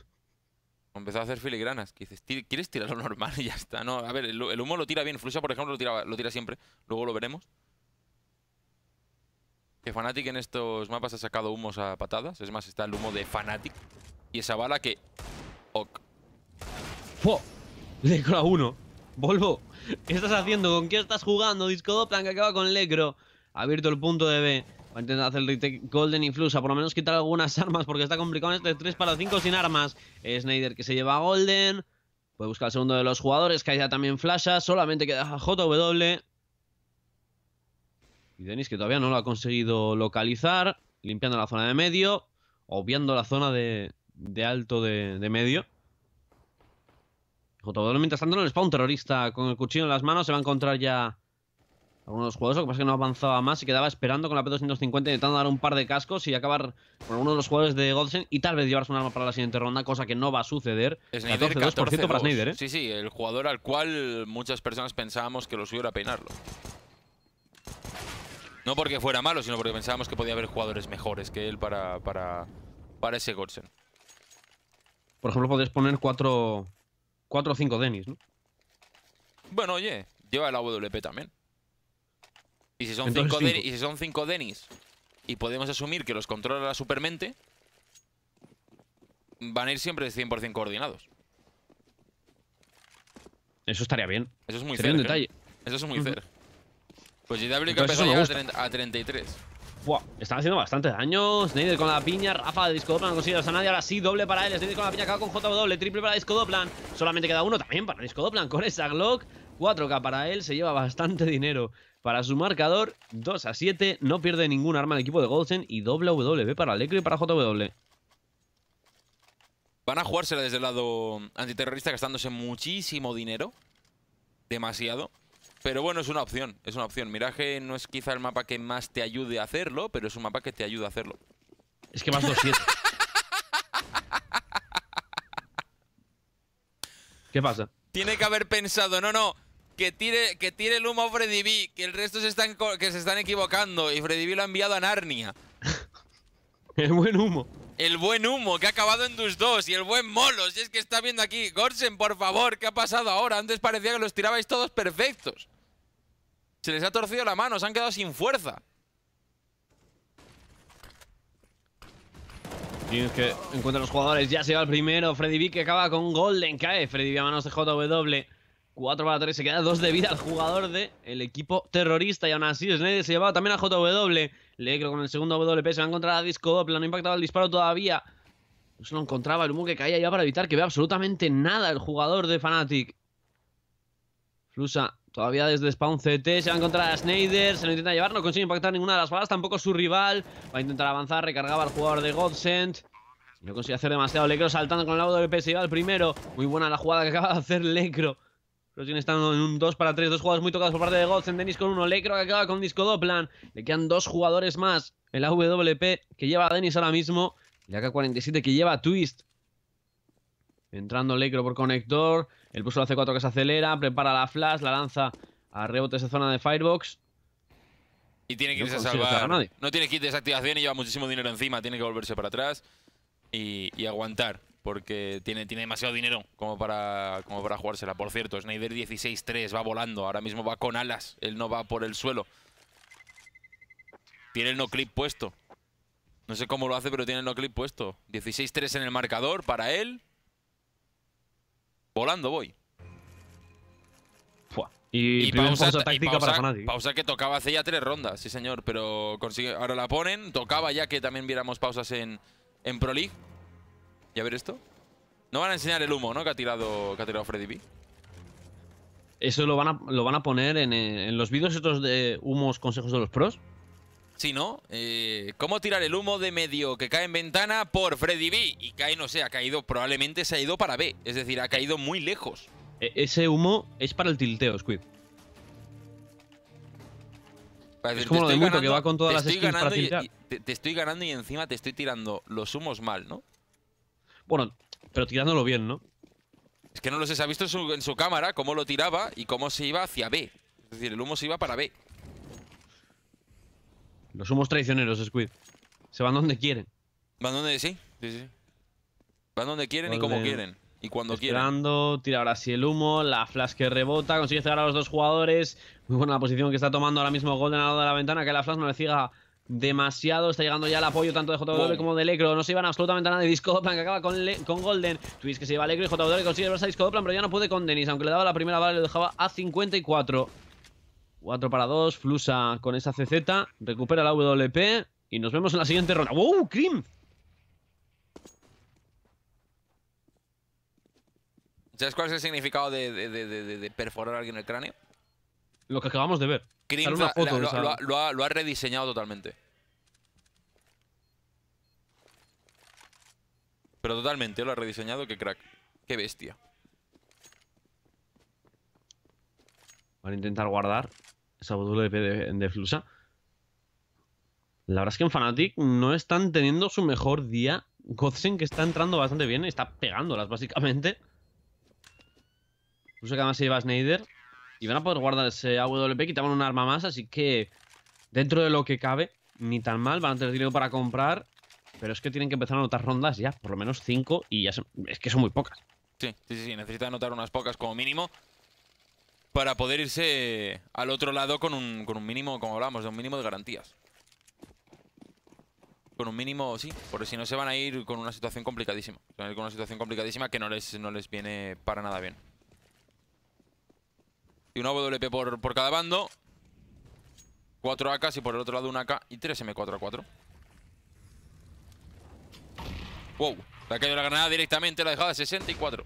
Empezó a hacer filigranas. Que dices, ¿quieres tirar lo normal? Y ya está. No, a ver, el, humo lo tira bien. Flusa, por ejemplo, lo tira, lo tira siempre. Luego lo veremos. Que Fanatic en estos mapas ha sacado humos a patadas. Es más, está el humo de Fanatic. Y esa bala que... Ok. leco Le he uno. Volvo, ¿qué estás haciendo? ¿Con qué estás jugando? Disco Doplan que acaba con legro, Ha abierto el punto de B. Va a intentar hacer el retake Golden Influsa. Por lo menos quitar algunas armas porque está complicado en este 3 para 5 sin armas. Snyder que se lleva a Golden. Puede buscar el segundo de los jugadores. Que haya también Flasha. Solamente queda JW. Y Denis que todavía no lo ha conseguido localizar. Limpiando la zona de medio. Obviando la zona de, alto de medio mientras tanto, en el un terrorista, con el cuchillo en las manos, se va a encontrar ya algunos jugadores, lo que pasa es que no avanzaba más, y quedaba esperando con la P250 intentando dar un par de cascos y acabar con uno de los jugadores de Godsen y tal vez llevarse un arma para la siguiente ronda, cosa que no va a suceder. Snyder, 14, 2, para Snyder, ¿eh? Sí, sí, el jugador al cual muchas personas pensábamos que lo suyo era peinarlo. No porque fuera malo, sino porque pensábamos que podía haber jugadores mejores que él para, para, para ese Godsen. Por ejemplo, podrías poner cuatro 4 o 5 denis, ¿no? Bueno, oye, lleva el AWP también. Y si son 5 denis, y si denis y podemos asumir que los controla la supermente, van a ir siempre 100% coordinados. Eso estaría bien. Eso es muy Sería ¿eh? Eso es muy uh Pues si que empezó a, a 33 está están haciendo bastante daño. Snyder con la piña. Rafa de Disco Discodoplan no consigue a nadie. Ahora sí, doble para él. Snyder con la piña acaba con JW. Triple para Disco plan Solamente queda uno también para Disco plan con esa Glock. 4K para él. Se lleva bastante dinero para su marcador. 2 a 7. No pierde ningún arma el equipo de Golden Y ww para Lecro y para JW. Van a jugársela desde el lado antiterrorista gastándose muchísimo dinero. Demasiado. Pero bueno, es una opción, es una opción. Miraje no es quizá el mapa que más te ayude a hacerlo, pero es un mapa que te ayuda a hacerlo. Es que más 2 ¿Qué pasa? Tiene que haber pensado, no, no, que tire, que el humo a Freddy B, que el resto se están, que se están equivocando y Freddy B lo ha enviado a Narnia. el buen humo. El buen humo que ha acabado en tus dos. y el buen Molos. Si es que está viendo aquí, Gorsen, por favor, ¿qué ha pasado ahora? Antes parecía que los tirabais todos perfectos. Se les ha torcido la mano, se han quedado sin fuerza. Tienes que encuentra los jugadores, ya se va el primero. Freddy Vick que acaba con Golden, cae. Freddy Vick a manos de JW. 4 para 3, se queda 2 de vida al jugador del el equipo terrorista. Y aún así, Snyder se llevaba también a JW. Lecro con el segundo WP se va a encontrar a Disco Doppler. No impactaba el disparo todavía. Pues no lo encontraba el humo que caía ya para evitar que vea absolutamente nada el jugador de Fnatic. Flusa Todavía desde Spawn CT se va a encontrar a Snyder, se lo intenta llevar, no consigue impactar ninguna de las balas, tampoco su rival. Va a intentar avanzar, recargaba al jugador de Godsend. No consigue hacer demasiado Lecro saltando con el lado se PS al primero. Muy buena la jugada que acaba de hacer Lecro. Pero tiene estando en un 2 para 3, dos jugadas muy tocadas por parte de Godsend. Denis con uno, Lecro que acaba con disco Doplan. Le quedan dos jugadores más. El AWP que lleva a Denis ahora mismo. El AK-47 que lleva a Twist. Entrando Lekro por conector. El puso la C4 que se acelera. Prepara la flash. La lanza a rebote esa zona de Firebox. Y tiene que irse a salvar. no tiene kit de desactivación y lleva muchísimo dinero encima. Tiene que volverse para atrás y, aguantar. Porque tiene, demasiado dinero como para, como para jugársela. Por cierto, Snyder 16-3 va volando. Ahora mismo va con alas. Él no va por el suelo. Tiene el no clip puesto. No sé cómo lo hace, pero tiene el no clip puesto. 16-3 en el marcador para él. Volando voy. Y, pausa, que tocaba hace ya tres rondas, sí señor. Pero ahora la ponen. Tocaba ya que también viéramos pausas en, en Pro League. Y a ver esto. No van a enseñar el humo, ¿no? Que ha tirado, que ha tirado Freddy B. Eso lo van a, lo van a poner en, en los vídeos estos de humos consejos de los pros. Sí, ¿no? Eh, ¿Cómo tirar el humo de medio que cae en ventana por Freddy B? Y cae, no sé, ha caído, probablemente se ha ido para B. Es decir, ha caído muy lejos. E, ese humo es para el tilteo, Squid. es que va con todas las te, estoy ganando y encima te estoy tirando los humos mal, ¿no? Bueno, pero tirándolo bien, ¿no? Es que no lo sé, ha visto en su cámara cómo lo tiraba y cómo se iba hacia B. Es decir, el humo se iba para B. Los humos traicioneros, Squid. Se van donde quieren. Van donde, sí, sí, sí. Van donde quieren y como quieren. Y cuando quieren. quieren. tira ahora sí el humo, la flash que rebota, consigue cerrar a los dos jugadores. Muy buena la posición que está tomando ahora mismo Golden al lado de la ventana, que la flash no le siga demasiado. Está llegando ya el apoyo tanto de JW como de Lecro. No se iban absolutamente nada de Disco que acaba con, Golden. Twist que se lleva Lecro y JW consigue verse a Disco pero ya no puede con Denis. Aunque le daba la primera bala, le dejaba a 54. 4 para 2, Flusa con esa CZ, recupera la WP y nos vemos en la siguiente ronda. ¡Wow! Krim! ¿Sabes cuál es el significado de, perforar a alguien el cráneo? Lo que acabamos de ver. Krim, lo, ha, lo ha rediseñado totalmente. Pero totalmente, lo ha rediseñado, qué crack. Qué bestia. Van a intentar guardar. WP de, de Flusa. La verdad es que en Fnatic no están teniendo su mejor día. Godsen que está entrando bastante bien, está pegándolas básicamente. Flusa que además se lleva a Snyder. Y van a poder guardar ese AWP, quitaban un arma más, así que dentro de lo que cabe, ni tan mal, van a tener dinero para comprar. Pero es que tienen que empezar a anotar rondas ya, por lo menos 5, y ya es que son muy pocas. Sí, sí, sí, necesitan anotar unas pocas como mínimo para poder irse eh, al otro lado con un, con un mínimo, como hablábamos, de un mínimo de garantías. Con un mínimo, sí, porque si no se van a ir con una situación complicadísima. van a ir con una situación complicadísima que no les, no les viene para nada bien. Y una WP por, por cada bando. Cuatro AKs y por el otro lado una AK y tres M4A4. Wow, le ha caído la granada directamente, la dejada 64.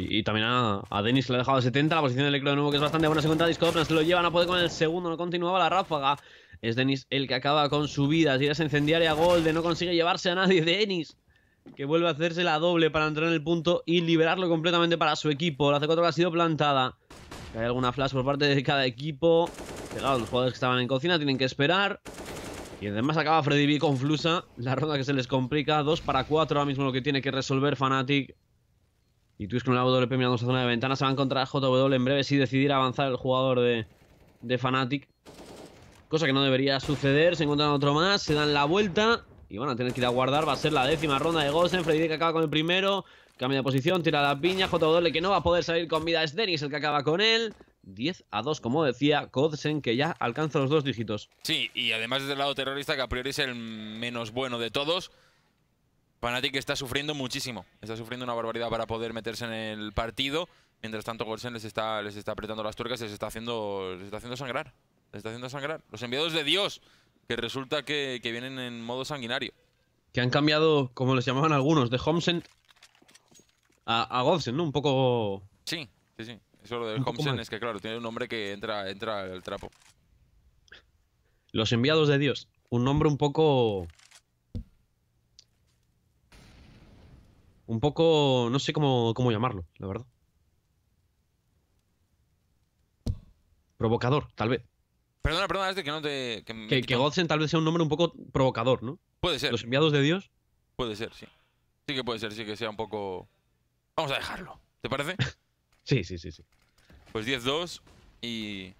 Y también a, a Dennis le ha dejado 70. La posición del electro de nuevo, que es bastante buena. Se encuentra se lo llevan a poder con el segundo. No continuaba la ráfaga. Es Denis el que acaba con su vida. Tira a incendiaria Golde. No consigue llevarse a nadie. Denis que vuelve a hacerse la doble para entrar en el punto y liberarlo completamente para su equipo. La C4 que ha sido plantada. Hay alguna flash por parte de cada equipo. los jugadores que estaban en cocina tienen que esperar. Y además acaba Freddy B flusa. La ronda que se les complica. 2 para 4 ahora mismo lo que tiene que resolver Fnatic. Y es con la WP mirando esa zona de ventana. Se va a encontrar JW en breve si decidiera avanzar el jugador de, de Fnatic. Cosa que no debería suceder. Se encuentran otro más. Se dan la vuelta. Y van a tener que ir a guardar. Va a ser la décima ronda de Godsen. Freddy que acaba con el primero. Cambia de posición. Tira la piña. JW que no va a poder salir con vida. Es Denis el que acaba con él. 10 a 2, como decía Godsen que ya alcanza los dos dígitos. Sí, y además desde el lado terrorista, que a priori es el menos bueno de todos que está sufriendo muchísimo. Está sufriendo una barbaridad para poder meterse en el partido. Mientras tanto, Golsen les está, les está apretando las tuercas y les está haciendo, está haciendo sangrar. Les está haciendo sangrar. Los enviados de Dios, que resulta que, vienen en modo sanguinario. Que han cambiado, como les llamaban algunos, de Homsen a, Golsen ¿no? Un poco... Sí, sí, sí. Eso lo de Homsen es que, claro, tiene un nombre que entra, entra el trapo. Los enviados de Dios. Un nombre un poco un poco, no sé cómo, llamarlo, la verdad. Provocador, tal vez. Perdona, perdona, este que no te... Que, que, tal vez sea un nombre un poco provocador, ¿no? Puede ser. Los enviados de Dios. Puede ser, sí. Sí que puede ser, sí que sea un poco... Vamos a dejarlo, ¿te parece? sí, sí, sí, sí. Pues 10-2 y...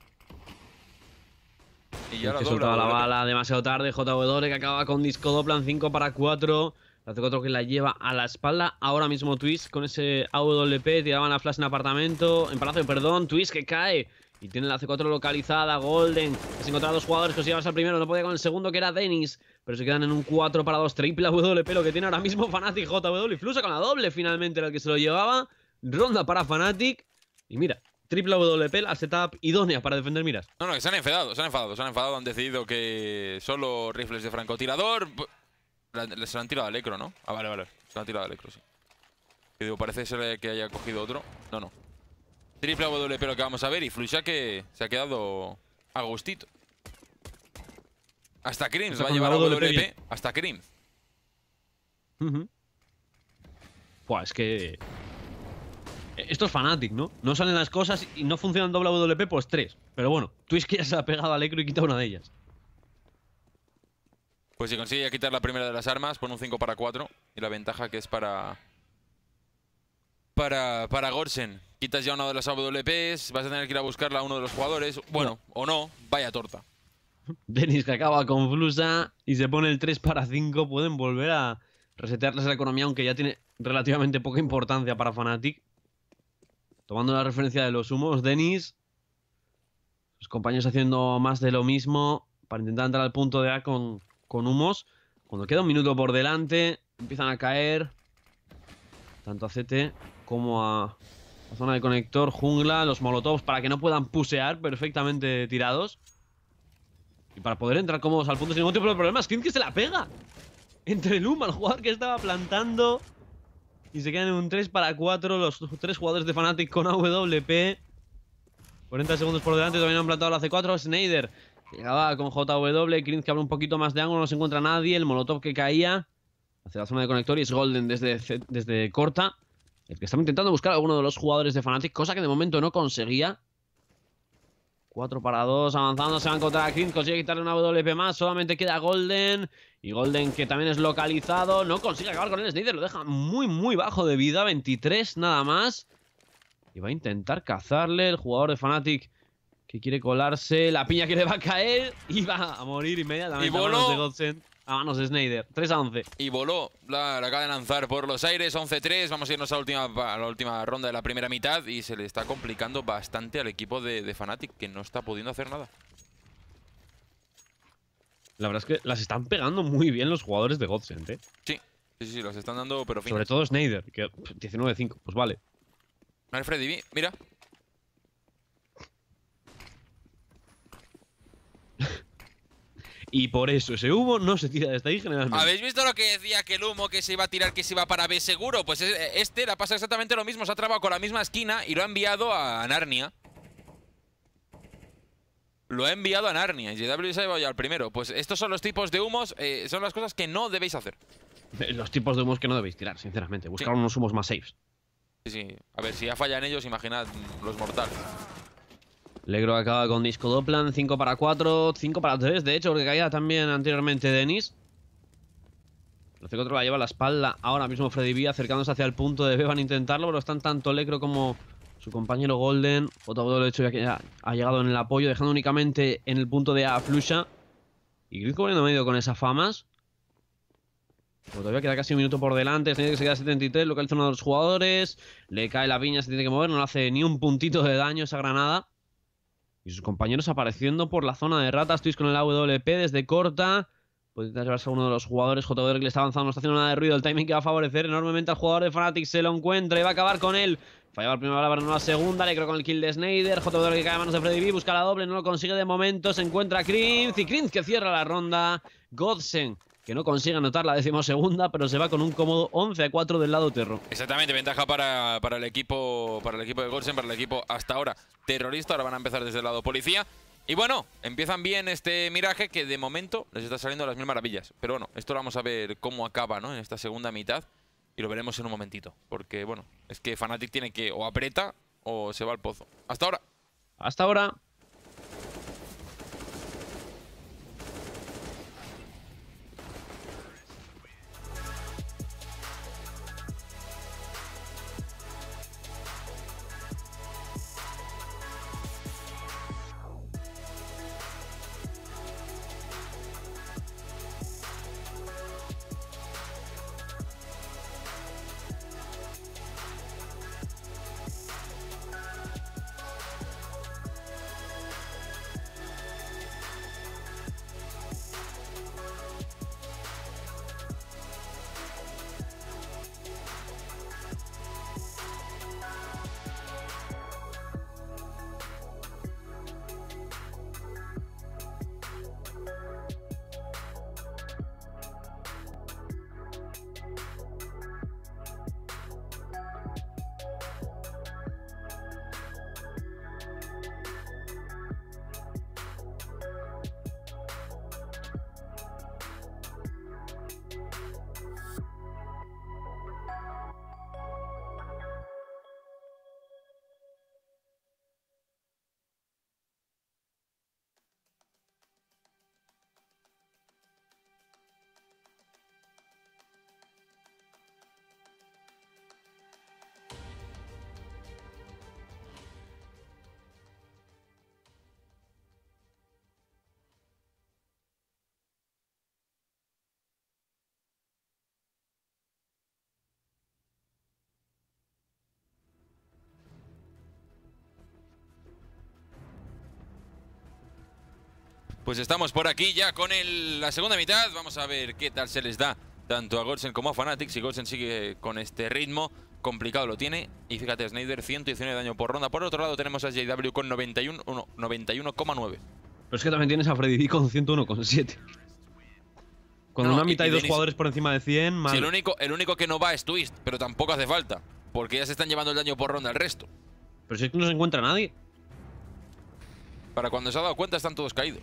Y ya la la bala demasiado tarde. JW que acaba con disco plan 5 para 4. La c 4 que la lleva a la espalda. Ahora mismo Twist con ese AWP. Tiraban la Flash en apartamento. En Palacio, perdón. Twist que cae. Y tiene la C4 localizada. Golden. Se encontrado dos jugadores que os llevas al primero. No podía con el segundo que era Dennis. Pero se quedan en un 4 para 2. Triple AWP lo que tiene ahora mismo Fanatic JW. Flusa con la doble finalmente era el que se lo llevaba. Ronda para Fnatic. Y mira, triple AWP la setup idónea para defender miras. No, no, que se han enfadado, se han enfadado, se han enfadado, han decidido que solo rifles de francotirador les se lo han tirado al Ecro, ¿no? Ah, vale, vale. Se lo han tirado al Ecro, sí. Y digo, parece ser que haya cogido otro. No, no. Triple WP lo que vamos a ver. Y Flusha que se ha quedado a gustito. Hasta Krim se va a llevar a WP. Hasta Krim. Buah, es que... Esto es Fanatic, ¿no? No salen las cosas y no funcionan WP, pues tres. Pero bueno, Twist que ya se ha pegado al Ecro y quitado una de ellas. Pues si consigue quitar la primera de las armas, pone un 5 para 4. Y la ventaja que es para... Para, para Gorsen. Quitas ya una de las AWPs, vas a tener que ir a buscarla a uno de los jugadores. Bueno, o no, vaya torta. Denis que acaba con Flusa y se pone el 3 para 5. Pueden volver a resetearles la economía, aunque ya tiene relativamente poca importancia para Fnatic. Tomando la referencia de los humos, Denis. Sus compañeros haciendo más de lo mismo para intentar entrar al punto de A con con humos. Cuando queda un minuto por delante, empiezan a caer tanto a CT como a la zona de conector, jungla, los molotovs para que no puedan pusear perfectamente tirados. Y para poder entrar cómodos al punto sin ningún tipo de problemas. Skin que se la pega. Entre el humo, al jugador que estaba plantando. Y se quedan en un 3 para 4 los tres jugadores de Fnatic con AWP. 40 segundos por delante, todavía no han plantado la C4. Snyder Llegaba con JW, Krins que abre un poquito más de ángulo, no se encuentra nadie. El Molotov que caía hacia la zona de conector y es Golden desde, desde corta. El que estaba intentando buscar a alguno de los jugadores de Fnatic, cosa que de momento no conseguía. 4 para 2, avanzando, se va a encontrar a Krins, consigue quitarle una WP más, solamente queda Golden, y Golden que también es localizado, no consigue acabar con el Snyder, lo deja muy muy bajo de vida, 23 nada más, y va a intentar cazarle el jugador de Fnatic, que quiere colarse. La piña que le va a caer y va a morir inmediatamente. A manos de a manos de Snyder. 3 a 11. Y voló. La, la acaba de lanzar por los aires. 11-3. Vamos a irnos a la, última, a la última ronda de la primera mitad. Y se le está complicando bastante al equipo de, de Fnatic, que no está pudiendo hacer nada. La verdad es que las están pegando muy bien los jugadores de Godsend, ¿eh? Sí. Sí, sí, las están dando, pero fin. Sobre todo Snyder, que 19-5, pues vale. Alfredi, mira, y por eso ese humo no se tira de ahí generalmente. ¿Habéis visto lo que decía que el humo que se iba a tirar, que se iba para B seguro? Pues e, este la pasa exactamente lo mismo, se ha trabado con la misma esquina y lo ha enviado a Narnia. Lo ha enviado a Narnia. y se ha llevado ya al primero. Pues estos son los tipos de humos, eh, son las cosas que no debéis hacer. Los tipos de humos que no debéis tirar, sinceramente. Buscar unos humos más safe. Sí, sí. A ver, si ya fallan ellos, imaginad los mortales. Legro acaba con disco Doplan, 5 para 4, 5 para 3, de hecho, porque caía también anteriormente Denis. La C4 la lleva a la espalda ahora mismo Freddy B acercándose hacia el punto de B, van a intentarlo, pero están tanto Legro como su compañero Golden. lo de hecho, ya ha llegado en el apoyo, dejando únicamente en el punto de A Flusha. Y Grid ha medio con esas famas. todavía queda casi un minuto por delante. Tiene que se queda 73, el uno de los jugadores. Le cae la piña, se tiene que mover. No le hace ni un puntito de daño esa granada y sus compañeros apareciendo por la zona de ratas. Twist con el AWP desde corta. Puede llevarse a uno de los jugadores. Jotador que le está avanzando, no está haciendo nada de ruido. El timing que va a favorecer enormemente al jugador de Fnatic. Se lo encuentra y va a acabar con él. Fallaba la primera pero no la segunda. Le creo con el kill de Snyder. Jotador que cae manos de Freddy B. Busca la doble, no lo consigue de momento. Se encuentra Krimz. Y Krimz que cierra la ronda. Godsen que no consigue anotar la decimosegunda, pero se va con un cómodo 11 a 4 del lado terror. Exactamente, ventaja para, para, el equipo para el equipo de Gorsen, para el equipo hasta ahora terrorista. Ahora van a empezar desde el lado policía. Y bueno, empiezan bien este miraje que de momento les está saliendo las mil maravillas. Pero bueno, esto lo vamos a ver cómo acaba ¿no? en esta segunda mitad y lo veremos en un momentito. Porque bueno, es que Fnatic tiene que o aprieta o se va al pozo. Hasta ahora. Hasta ahora. Pues estamos por aquí ya con la segunda mitad. Vamos a ver qué tal se les da tanto a Golsen como a Fanatics. Si Golsen sigue con este ritmo. Complicado lo tiene. Y fíjate, Snyder 119 de daño por ronda. Por otro lado tenemos a JW con 91,9. Pero es que también tienes a Freddy D con 101,7. Con una mitad y, dos jugadores por encima de 100, el, único, el único que no va es Twist, pero tampoco hace falta. Porque ya se están llevando el daño por ronda al resto. Pero si es que no se encuentra nadie. Para cuando se ha dado cuenta están todos caídos.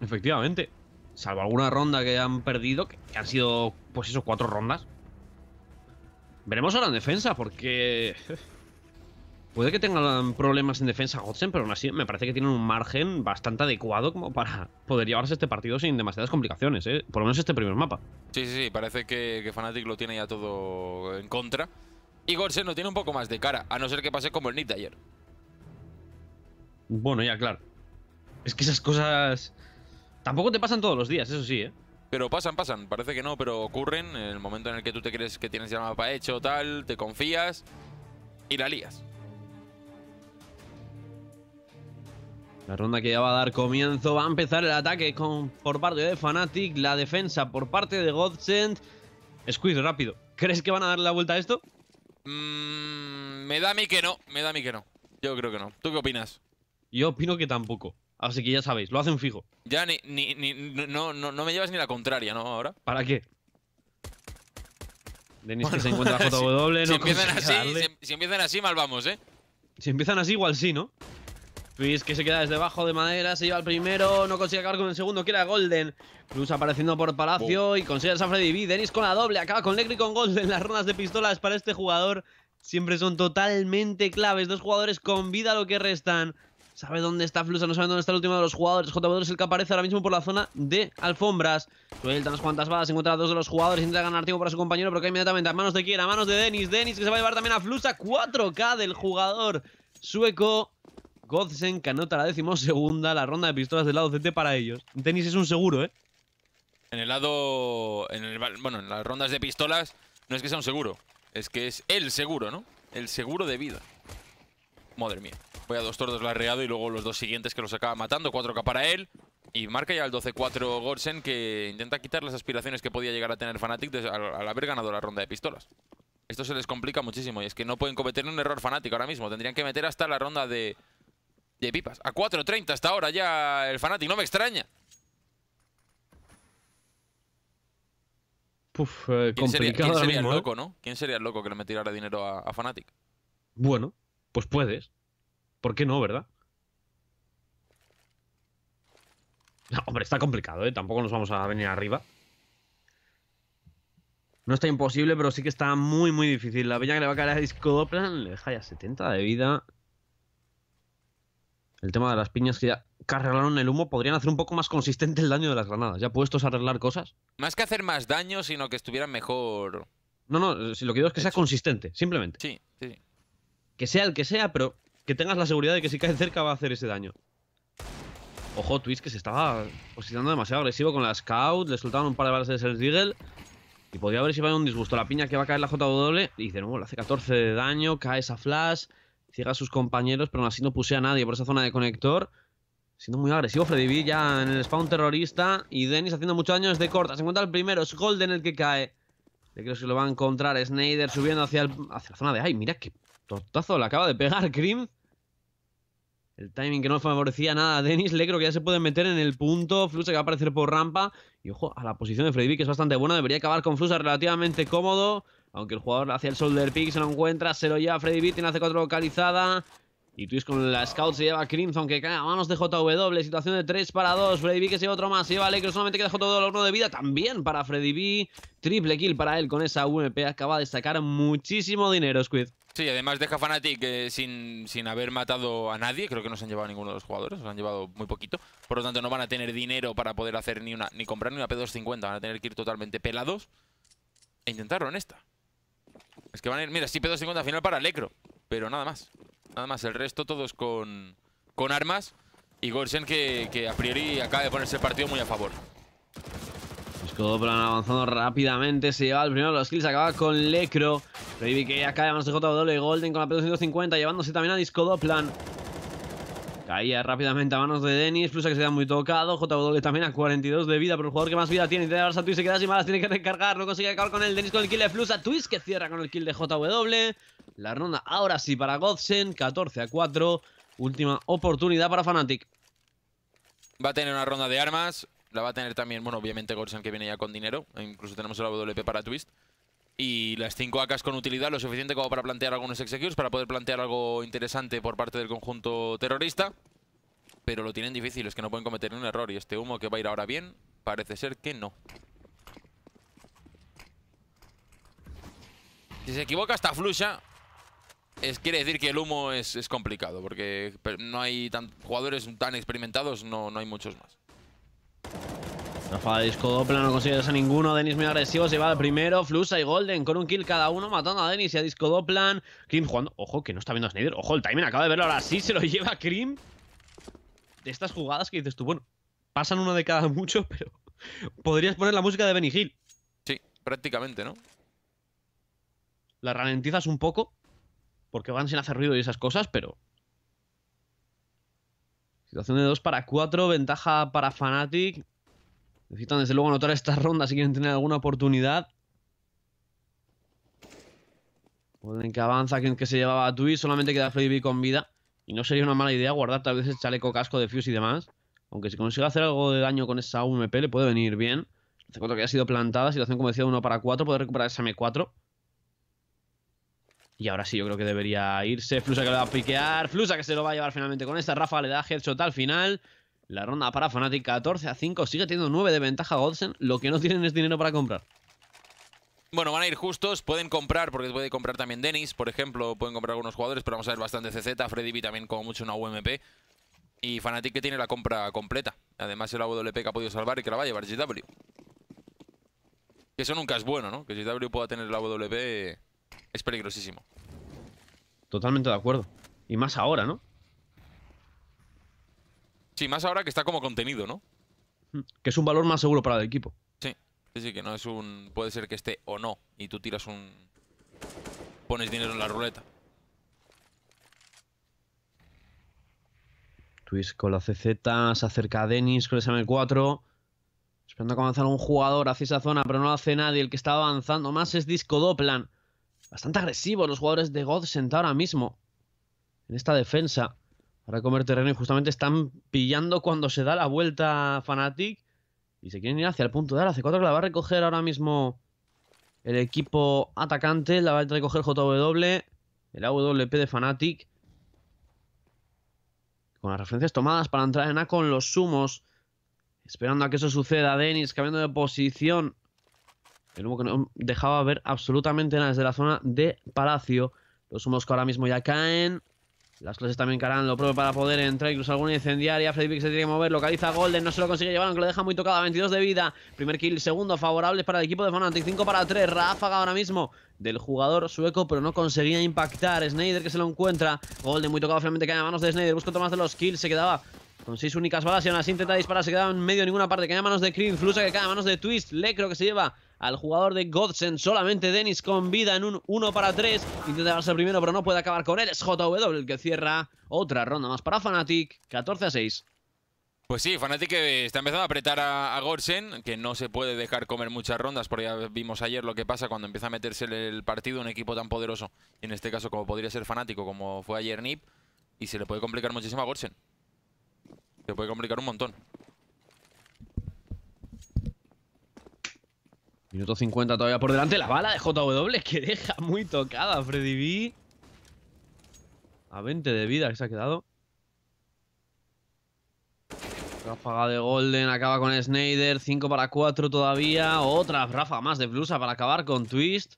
Efectivamente. Salvo alguna ronda que han perdido, que, han sido, pues eso, cuatro rondas. Veremos ahora en defensa, porque... Eh, puede que tengan problemas en defensa Godsen, pero aún así me parece que tienen un margen bastante adecuado como para poder llevarse este partido sin demasiadas complicaciones, ¿eh? por lo menos este primer mapa. Sí, sí, sí, parece que, que Fnatic lo tiene ya todo en contra. Y Godsen lo tiene un poco más de cara, a no ser que pase como el Nid ayer. Bueno, ya, claro. Es que esas cosas Tampoco te pasan todos los días, eso sí, ¿eh? Pero pasan, pasan. Parece que no, pero ocurren en el momento en el que tú te crees que tienes ya el mapa hecho, tal, te confías y la lías. La ronda que ya va a dar comienzo, va a empezar el ataque con, por parte de Fnatic, la defensa por parte de Godsend. Squid, rápido. ¿Crees que van a dar la vuelta a esto? Mm, me da a mí que no, me da a mí que no. Yo creo que no. ¿Tú qué opinas? Yo opino que tampoco. Así que ya sabéis, lo hacen fijo. Ya ni, ni, no, me llevas ni la contraria, ¿no? Ahora. ¿Para qué? Denis que se encuentra JW, si, no si empiezan, así, Si, empiezan así, mal vamos, ¿eh? Si empiezan así, igual sí, ¿no? Pues que se queda desde abajo de madera, se lleva el primero, no consigue acabar con el segundo, que era Golden. Cruz apareciendo por Palacio y consigue el San B. Denis con la doble, acaba con Negri con Golden. Las rondas de pistolas para este jugador siempre son totalmente claves. Dos jugadores con vida lo que restan. Sabe dónde está Flusa, no sabe dónde está el último de los jugadores. j es el que aparece ahora mismo por la zona de alfombras. Suelta unas cuantas balas, encuentra a dos de los jugadores, intenta ganar tiempo para su compañero, pero cae inmediatamente a manos de quién, a manos de Denis. Denis que se va a llevar también a Flusa, 4K del jugador sueco. Godsen que anota la decimosegunda, la ronda de pistolas del lado CT para ellos. Denis es un seguro, ¿eh? En el lado... En el, bueno, en las rondas de pistolas no es que sea un seguro, es que es el seguro, ¿no? El seguro de vida. Madre mía. Voy a dos tordos reado y luego los dos siguientes que los acaba matando. 4K para él. Y marca ya el 12-4 Gorsen que intenta quitar las aspiraciones que podía llegar a tener Fnatic al haber ganado la ronda de pistolas. Esto se les complica muchísimo y es que no pueden cometer un error Fnatic ahora mismo. Tendrían que meter hasta la ronda de, de pipas. A 4-30 hasta ahora ya el Fnatic, no me extraña. Puf, eh, ¿Quién, sería, el ¿eh? loco, no? ¿Quién sería loco que le metiera dinero a, a Fnatic? Bueno, pues puedes. ¿Por qué no, verdad? hombre, está complicado, ¿eh? Tampoco nos vamos a venir arriba. No está imposible, pero sí que está muy, muy difícil. La piña que le va a caer a Disco le deja ya 70 de vida. El tema de las piñas que ya el humo podrían hacer un poco más consistente el daño de las granadas. Ya puestos a arreglar cosas. Más que hacer más daño, sino que estuvieran mejor. No, no, si lo que digo es que sea consistente, simplemente. Sí, sí. Que sea el que sea, pero que tengas la seguridad de que si cae cerca va a hacer ese daño. Ojo, Twitch que se estaba posicionando demasiado agresivo con la Scout. Le soltaban un par de balas de Sergel. Y podría haber un disgusto. La piña que va a caer la JW. Y de nuevo le hace 14 de daño. Cae esa flash. Ciega a sus compañeros. Pero aún así no puse a nadie por esa zona de conector. Siendo muy agresivo Freddy B ya en el spawn terrorista. Y Dennis haciendo muchos daño de corta. Se encuentra el primero. Es Golden el que cae. Le creo que lo va a encontrar. Snyder subiendo hacia, hacia la zona de... ¡Ay, mira qué Tortazo, le acaba de pegar Krim. El timing que no favorecía nada a Denis. Le creo que ya se puede meter en el punto. Flusa que va a aparecer por rampa. Y ojo a la posición de Freddy, B que es bastante buena. Debería acabar con Flusa relativamente cómodo. Aunque el jugador hacia el shoulder pick se lo encuentra, se lo lleva Freddy B tiene hace cuatro localizada. Y Twist con la scout se lleva Crimson Aunque cae a manos de JW. Situación de 3 para 2. Freddy B que se lleva otro más. Se lleva a creo Solamente queda JW uno de vida. También para Freddy B. Triple kill para él con esa UMP. Acaba de sacar muchísimo dinero, Squid. Sí, además deja Fnatic eh, sin, haber matado a nadie. Creo que no se han llevado ninguno de los jugadores, se han llevado muy poquito. Por lo tanto, no van a tener dinero para poder hacer ni una ni comprar ni una P250. Van a tener que ir totalmente pelados e intentarlo en esta. Es que van a ir... Mira, sí, P250 al final para lecro pero nada más. Nada más, el resto todos con, armas y Gorsen que, que a priori acaba de ponerse el partido muy a favor plan avanzando rápidamente, se lleva el primero los kills, acaba con Lecro. Baby que ya cae a manos de JW Golden con la P250, llevándose también a Disco plan Caía rápidamente a manos de Denis, Plus que se da muy tocado. JW también a 42 de vida, pero el jugador que más vida tiene intenta tiene a Twist, se queda sin malas. tiene que recargar, no consigue acabar con el Denis con el kill de Flusa. Twist que cierra con el kill de JW. La ronda ahora sí para Godsen, 14 a 4. Última oportunidad para Fnatic. Va a tener una ronda de armas. La va a tener también, bueno, obviamente Gorsan que viene ya con dinero. E incluso tenemos el AWP para Twist. Y las 5 AKs con utilidad, lo suficiente como para plantear algunos executes, para poder plantear algo interesante por parte del conjunto terrorista. Pero lo tienen difícil, es que no pueden cometer un error. Y este humo que va a ir ahora bien, parece ser que no. Si se equivoca esta Flusha, es, quiere decir que el humo es, es complicado, porque no hay tan, jugadores tan experimentados, no, no hay muchos más. Rafa disco doble, no consigue a ninguno. Denis muy agresivo, se va al primero. Flusa y Golden con un kill cada uno, matando a Denis y a disco plan Krim jugando. Ojo, que no está viendo a Snyder. Ojo, el timing acaba de verlo. Ahora sí se lo lleva Krim. De estas jugadas que dices tú, bueno, pasan una de cada mucho, pero podrías poner la música de Benny Hill. Sí, prácticamente, ¿no? La ralentizas un poco, porque van sin hacer ruido y esas cosas, pero Situación de 2 para 4, ventaja para Fnatic. Necesitan desde luego anotar esta ronda si quieren tener alguna oportunidad. Pueden que avanza quien que se llevaba a Twitch, solamente queda Freddy con vida. Y no sería una mala idea guardar tal vez el chaleco casco de Fuse y demás. Aunque si consigue hacer algo de daño con esa UMP le puede venir bien. Hace cuatro que ha sido plantada, Si hacen como decía, 1 para 4, puede recuperar esa M4. Y ahora sí, yo creo que debería irse. Flusa que lo va a piquear. Flusa que se lo va a llevar finalmente con esta. Rafa le da headshot al final. La ronda para Fnatic 14 a 5. Sigue teniendo 9 de ventaja Godsen. Lo que no tienen es dinero para comprar. Bueno, van a ir justos, pueden comprar, porque puede comprar también Dennis, por ejemplo, pueden comprar algunos jugadores, pero vamos a ver bastante CZ, Freddy B también como mucho una UMP. Y Fnatic que tiene la compra completa. Además el AWP que ha podido salvar y que la va a llevar GW. Que eso nunca es bueno, ¿no? Que GW pueda tener el AWP es peligrosísimo. Totalmente de acuerdo. Y más ahora, ¿no? Sí, más ahora que está como contenido, ¿no? Mm, que es un valor más seguro para el equipo. Sí, sí, que no es un... Puede ser que esté o no, y tú tiras un... Pones dinero en la ruleta. Twist con la CZ, se acerca a Denis con el SM4. Esperando que avanzar un jugador hacia esa zona, pero no lo hace nadie. El que está avanzando más es Disco Doplan. Bastante agresivo los jugadores de God sentado ahora mismo. En esta defensa para comer terreno y justamente están pillando cuando se da la vuelta Fanatic y se quieren ir hacia el punto de la C4 la va a recoger ahora mismo el equipo atacante, la va a recoger JW, el AWP de Fanatic con las referencias tomadas para entrar en A con los sumos esperando a que eso suceda, Denis cambiando de posición el humo que no dejaba ver absolutamente nada desde la zona de Palacio los sumos que ahora mismo ya caen las clases también caran lo propio para poder entrar, incluso alguna incendiaria. Freddy se tiene que mover, localiza a Golden, no se lo consigue llevar, aunque lo deja muy tocado 22 de vida, primer kill, segundo favorable para el equipo de Fnatic. 5 para 3, ráfaga ahora mismo del jugador sueco, pero no conseguía impactar. Snyder que se lo encuentra, Golden muy tocado, finalmente cae a manos de Snyder. Busca otro de los kills, se quedaba con seis únicas balas y aún así intenta disparar, se quedaba en medio de ninguna parte. Cae a manos de Cream, Flusa que cae a manos de Twist, Lecro que se lleva al jugador de Godsen. Solamente Dennis con vida en un 1 para 3. Intenta darse el primero, pero no puede acabar con él. Es JW el que cierra otra ronda más para Fnatic. 14 a 6. Pues sí, Fnatic eh, está empezando a apretar a, a, que no se puede dejar comer muchas rondas, porque ya vimos ayer lo que pasa cuando empieza a meterse el partido un equipo tan poderoso, en este caso como podría ser Fanático, como fue ayer Nip, y se le puede complicar muchísimo a Gorsen. Se puede complicar un montón. Minuto 50 todavía por delante. La bala de JW que deja muy tocada Freddy B. A 20 de vida que se ha quedado. Ráfaga de Golden, acaba con Snyder. 5 para 4 todavía. Otra ráfaga más de blusa para acabar con Twist.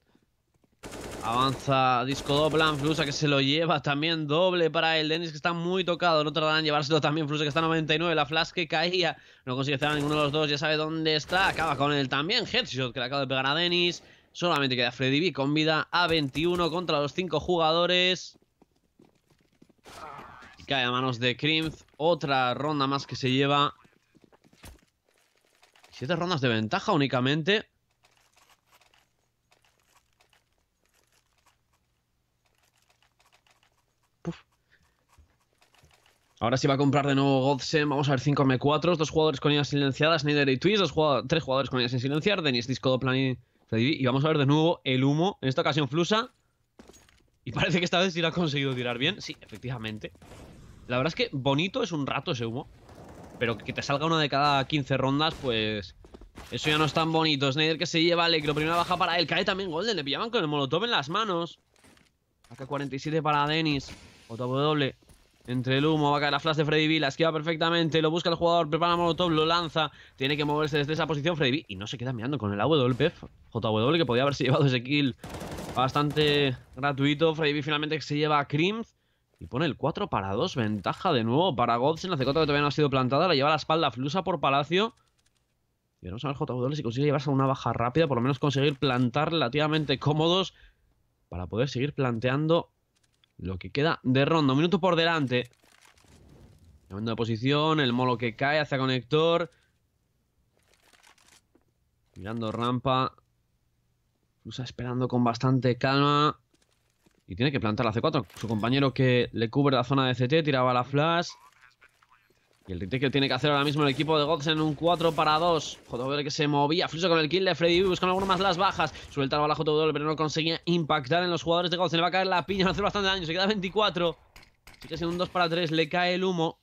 Avanza Disco Doblan Flusa que se lo lleva también, doble para el Dennis que está muy tocado, no tardarán en llevárselo también, Flusa que está 99, la Flash que caía, no consigue cerrar ninguno de los dos, ya sabe dónde está, acaba con él también, Headshot que le acaba de pegar a Dennis, solamente queda Freddy B con vida a 21 contra los 5 jugadores. cae a manos de Krimz otra ronda más que se lleva. Siete rondas de ventaja únicamente. Ahora sí va a comprar de nuevo Godsen. Vamos a ver 5 m 4 dos jugadores con ellas silenciadas, Snyder y Twitch tres jugadores con ellas sin silenciar, Denis Disco Doplan y Y vamos a ver de nuevo el humo, en esta ocasión Flusa. Y parece que esta vez sí lo ha conseguido tirar bien. Sí, efectivamente. La verdad es que bonito es un rato ese humo. Pero que te salga una de cada 15 rondas, pues... Eso ya no es tan bonito. Snyder que se lleva lo primera baja para él. Cae también Golden, le pillaban con el molotov en las manos. AK-47 para Denis. Otro doble. Entre el humo va a caer la flash de Freddy B, la esquiva perfectamente, lo busca el jugador, prepara Molotov, lo lanza, tiene que moverse desde esa posición Freddy B y no se queda mirando con el de JW que podía haberse llevado ese kill bastante gratuito, Freddy B finalmente se lleva a Crims y pone el 4 para 2, ventaja de nuevo para en la C4 que todavía no ha sido plantada, la lleva a la espalda Flusa por Palacio. Y vamos a ver JW si consigue llevarse una baja rápida, por lo menos conseguir plantar relativamente cómodos para poder seguir planteando lo que queda de rondo. Un minuto por delante. Cambiando de posición. El molo que cae hacia conector. Mirando rampa. Usa esperando con bastante calma. Y tiene que plantar la C4. Su compañero que le cubre la zona de CT. Tiraba la flash. Y el retake que tiene que hacer ahora mismo el equipo de Gods en un 4 para 2. JW que se movía, flusa con el kill de Freddy buscando alguno más las bajas. Suelta la bala JW, pero no conseguía impactar en los jugadores de Gods. Le va a caer la piña, va hace bastante daño, se queda 24. Sigue siendo un 2 para 3, le cae el humo.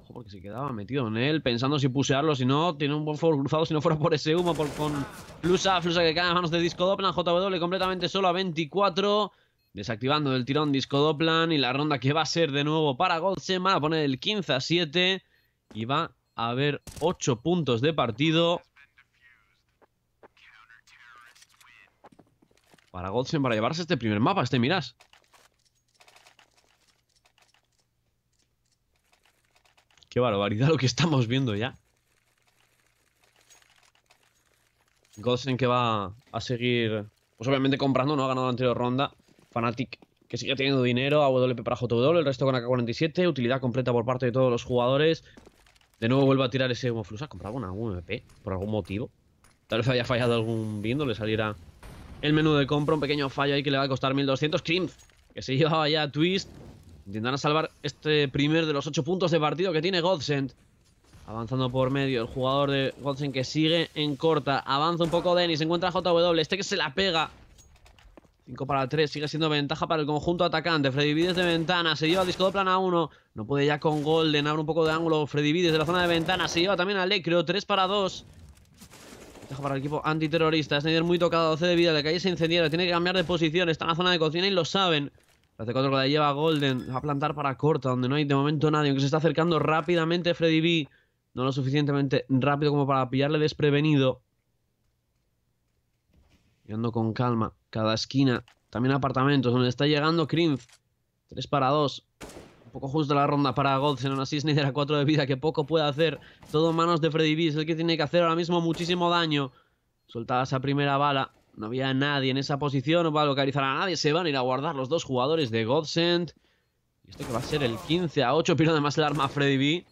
Ojo, porque se quedaba metido en él, pensando si pusearlo, si no, tiene un buen fuego cruzado, si no fuera por ese humo, con Flusa, Flusa que cae en manos de Disco Doppel. JW completamente solo a 24. Desactivando el tirón Disco Doplan y la ronda que va a ser de nuevo para Goldsen Va a poner el 15 a 7 y va a haber 8 puntos de partido. Para Goldsen para llevarse este primer mapa, este miras Qué barbaridad lo que estamos viendo ya. Goldsen que va a seguir, pues obviamente comprando, no ha ganado la anterior ronda. Fanatic que sigue teniendo dinero, AWP para JW, el resto con AK-47, utilidad completa por parte de todos los jugadores. De nuevo vuelve a tirar ese flus ¿Ha comprado una UMP por algún motivo? Tal vez haya fallado algún viendo, le saliera el menú de compra, un pequeño fallo ahí que le va a costar 1200. Krim, que se llevaba ya a Twist. Intentan salvar este primer de los 8 puntos de partido que tiene Godsend. Avanzando por medio, el jugador de Godsend que sigue en corta. Avanza un poco Denis. encuentra JW, este que se la pega. 5 para 3, sigue siendo ventaja para el conjunto atacante. Freddy Vides de ventana, se lleva al disco de plana 1. No puede ya con Golden, abre un poco de ángulo. Freddy Vides de la zona de ventana, se lleva también a Lecreo, 3 para 2. Ventaja para el equipo antiterrorista. Snyder muy tocado, 12 de vida, la calle se incendio tiene que cambiar de posición. Está en la zona de cocina y lo saben. La C4 la lleva Golden, va a plantar para corta, donde no hay de momento nadie, aunque se está acercando rápidamente Freddy B. No lo suficientemente rápido como para pillarle desprevenido. Y ando con calma cada esquina. También apartamentos, donde está llegando Krimf. 3 para 2. Un poco justo la ronda para Godsend aún así de a 4 de vida, que poco puede hacer. Todo manos de Freddy B, es el que tiene que hacer ahora mismo muchísimo daño. Soltaba esa primera bala, no había nadie en esa posición, no va a localizar a nadie. Se van a ir a guardar los dos jugadores de Godsend. Y esto que va a ser el 15 a 8, Pero además el arma a Freddy B.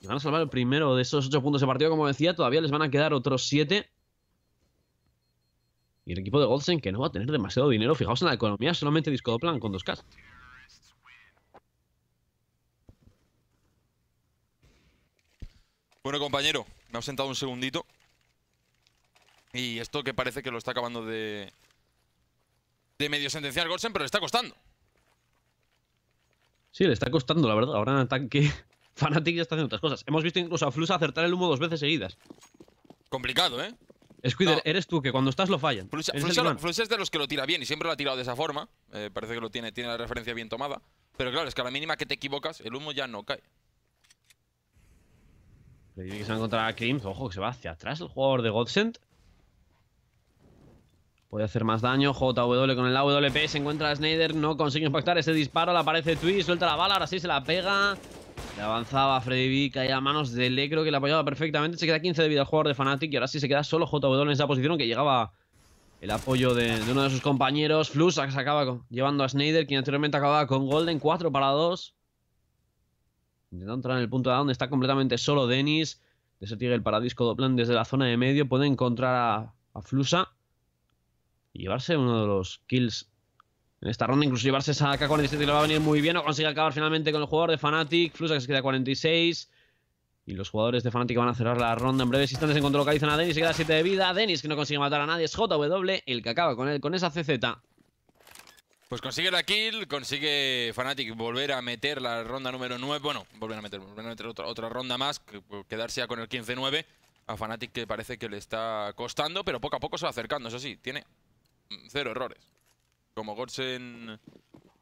Y van a salvar el primero de esos 8 puntos de partido, como decía. Todavía les van a quedar otros 7. Y el equipo de Goldsen que no va a tener demasiado dinero. Fijaos en la economía, solamente disco plan con dos casas Bueno, compañero, me ha sentado un segundito. Y esto que parece que lo está acabando de. de medio sentenciar Goldsen pero le está costando. Sí, le está costando, la verdad. Ahora en ataque, Fanatic ya está haciendo otras cosas. Hemos visto incluso a Flus acertar el humo dos veces seguidas. Complicado, ¿eh? Squidder, eres tú, que cuando estás lo fallan. Flush es de los que lo tira bien y siempre lo ha tirado de esa forma. Eh, parece que lo tiene, tiene la referencia bien tomada. Pero claro, es que a la mínima que te equivocas, el humo ya no cae. Le que se va a encontrar a Ojo, que se va hacia atrás el jugador de Godsend. Puede hacer más daño. JW con el AWP. Se encuentra a Snyder. No consigue impactar ese disparo. Le aparece Twist. Suelta la bala. Ahora sí se la pega. Le avanzaba Freddy B, caía a manos de Lecro que le apoyaba perfectamente. Se queda 15 de vida jugador de Fnatic y ahora sí se queda solo JW en esa posición que llegaba el apoyo de, uno de sus compañeros. Flusa que se acaba con, llevando a Snyder, quien anteriormente acababa con Golden, 4 para 2. Intentando entrar en el punto de donde está completamente solo Denis. tigre el paradisco plan desde la zona de medio. Puede encontrar a, a Flusa y llevarse uno de los kills en esta ronda, incluso llevarse esa K47 le va a venir muy bien, o consigue acabar finalmente con el jugador de Fnatic, Flusa que se queda 46, y los jugadores de Fnatic van a cerrar la ronda en breves instantes en cuanto localizan a Denis, se queda 7 de vida, dennis que no consigue matar a nadie, es JW el que acaba con él, con esa CZ. Pues consigue la kill, consigue Fnatic volver a meter la ronda número 9. Bueno, volver a meter, volver a meter otra, otra, ronda más, pues, quedarse ya con el 15-9. A Fnatic que parece que le está costando, pero poco a poco se va acercando, eso sí, tiene mm, cero errores como Gorsen...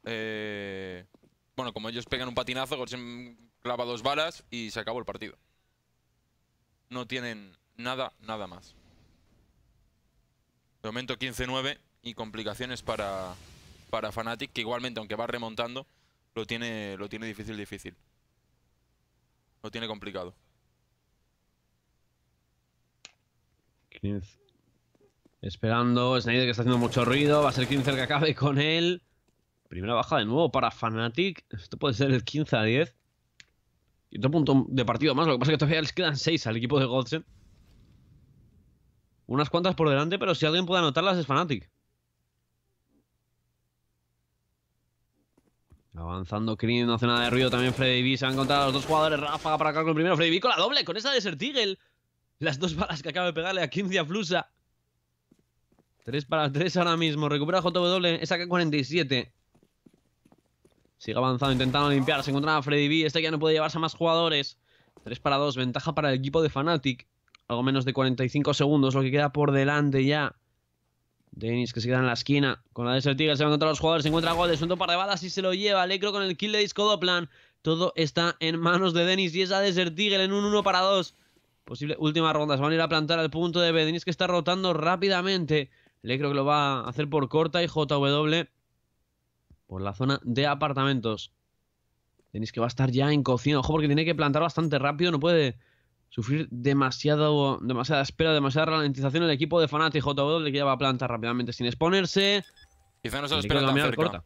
Eh, bueno, como ellos pegan un patinazo, Gorsen clava dos balas y se acabó el partido. No tienen nada, nada más. De momento 15-9 y complicaciones para, para Fnatic, que igualmente, aunque va remontando, lo tiene, lo tiene difícil, difícil. Lo tiene complicado. Esperando, Snyder que está haciendo mucho ruido, va a ser 15 que acabe con él. Primera baja de nuevo para Fnatic. Esto puede ser el 15 a 10. Y otro punto de partido más. Lo que pasa es que todavía les quedan 6 al equipo de Godsen. Unas cuantas por delante, pero si alguien puede anotarlas es Fnatic. Avanzando Kring, no hace nada de ruido también Freddy B. Se han encontrado los dos jugadores. rafa para acá con el primero. Freddy B con la doble, con esa de Sertigel. Las dos balas que acaba de pegarle a 15 a Flusa. 3 para 3 ahora mismo. Recupera JW, esa K47. Sigue avanzando, intentando limpiar. Se encontraba Freddy B. Este ya no puede llevarse a más jugadores. 3 para 2, ventaja para el equipo de Fnatic. Algo menos de 45 segundos, lo que queda por delante ya. Denis que se queda en la esquina. Con la Desert Tigre, se van encontrar los jugadores. Se encuentra gol, un par de balas y se lo lleva. Lecro con el kill de Disco Todo está en manos de Denis y esa Desert Eagle en un 1 para 2. Posible última ronda. Se van a ir a plantar al punto de B. Denis que está rotando rápidamente. Le que lo va a hacer por corta y JW por la zona de apartamentos. Tenéis que va a estar ya en cocina. Ojo, porque tiene que plantar bastante rápido. No puede sufrir demasiado, demasiada espera, demasiada ralentización el equipo de Fanati. JW que ya va a plantar rápidamente sin exponerse. Quizá no se lo espera tan cerca.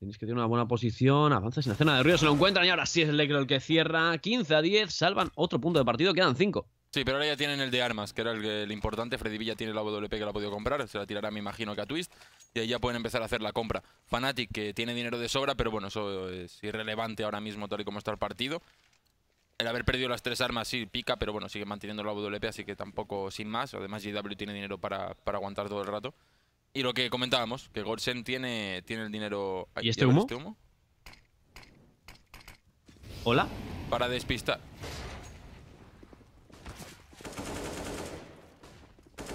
Tienes que tener una buena posición. Avanza sin la cena de ruido. Se lo encuentran y ahora sí es Lecro el que cierra. 15 a 10. Salvan otro punto de partido. Quedan 5. Sí, pero ahora ya tienen el de armas, que era el, importante. Freddy Villa tiene la AWP que la ha podido comprar, se la tirará, me imagino, que a Twist. Y ahí ya pueden empezar a hacer la compra. Fanatic, que tiene dinero de sobra, pero bueno, eso es irrelevante ahora mismo, tal y como está el partido. El haber perdido las tres armas sí pica, pero bueno, sigue manteniendo la AWP, así que tampoco sin más. Además, GW tiene dinero para, aguantar todo el rato. Y lo que comentábamos, que Gorsen tiene, tiene el dinero... ¿Y este, este humo? ¿Hola? Para despistar.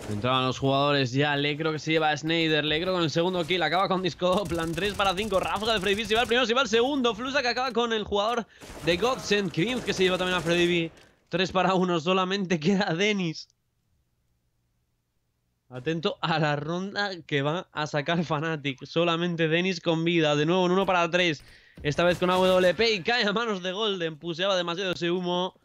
Entraban los jugadores ya. Lecro que se lleva a Snyder. Lecro con el segundo kill. Acaba con Disco. Plan 3 para 5. Ráfaga de Freddy B. Se va el primero, se va el segundo. Flusa que acaba con el jugador de Godsend. Krimp que se lleva también a Freddy B. 3 para 1. Solamente queda Dennis. Atento a la ronda que va a sacar Fnatic. Solamente Dennis con vida. De nuevo en 1 para 3. Esta vez con AWP y cae a manos de Golden. Puseaba demasiado ese humo.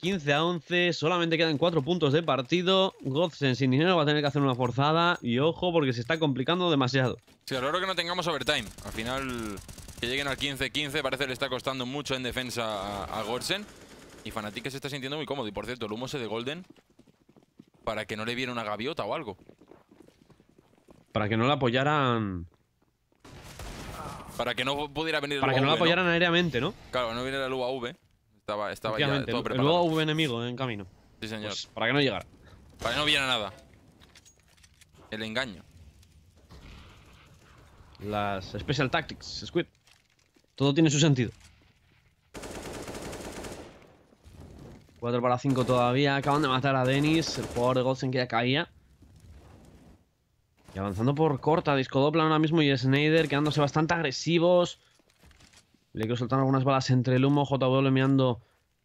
15 a 11, solamente quedan 4 puntos de partido. Godsen sin dinero va a tener que hacer una forzada. Y ojo, porque se está complicando demasiado. Sí, a lo que no tengamos overtime. Al final, que lleguen al 15-15, parece que le está costando mucho en defensa a, a Y Fanatic se está sintiendo muy cómodo. Y por cierto, el humo se de Golden para que no le viera una gaviota o algo. Para que no la apoyaran para que no pudiera venir Para que no la apoyaran aéreamente, ¿no? Claro, no viene la UAV. Estaba, estaba ya todo preparado. Luego hubo enemigo en camino. Sí, señor. Pues, para que no llegara. Para que no viera nada. El engaño. Las Special Tactics, Squid. Todo tiene su sentido. 4 para 5 todavía. Acaban de matar a Dennis, el jugador de que ya caía. Y avanzando por corta, disco dopla ahora mismo y Snyder quedándose bastante agresivos. Le quedó soltando algunas balas entre el humo. JW mirando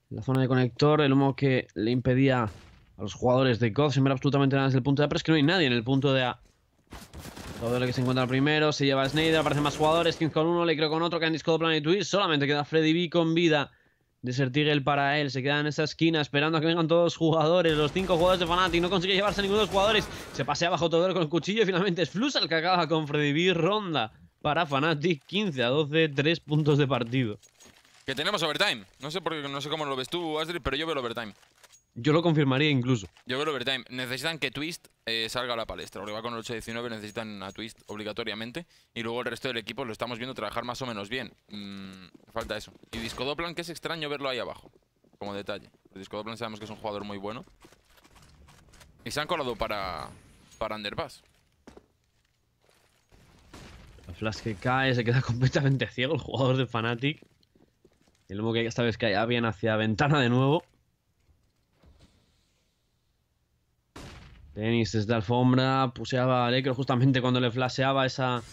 la zona de conector. El humo que le impedía a los jugadores de God absolutamente nada desde el punto de A. Pero es que no hay nadie en el punto de A. lo que se encuentra primero. Se lleva a Snyder. Aparecen más jugadores. King con uno. Le creo con otro. que Candice con Planet Twist. Solamente queda Freddy B con vida. Tigre para él, se queda en esa esquina esperando a que vengan todos los jugadores, los cinco jugadores de Fnatic, no consigue llevarse ninguno de los jugadores, se pasea bajo todo con el cuchillo y finalmente es Flusa el que acaba con Freddy B. Ronda para Fnatic, 15 a 12, 3 puntos de partido. Que tenemos overtime. No sé, por, no sé cómo lo ves tú, Astrid, pero yo veo el overtime. Yo lo confirmaría incluso. Yo veo el overtime. Necesitan que Twist eh, salga a la palestra. Porque va con el 8-19, necesitan a Twist obligatoriamente. Y luego el resto del equipo lo estamos viendo trabajar más o menos bien. Mm, falta eso. Y Discodoplan, que es extraño verlo ahí abajo. Como detalle. Discodoplan sabemos que es un jugador muy bueno. Y se han colado para, para Underpass flash que cae, se queda completamente ciego el jugador de Fnatic. El humo que esta vez cae bien hacia ventana de nuevo. Dennis desde alfombra, puseaba a Lekro justamente cuando le flasheaba esa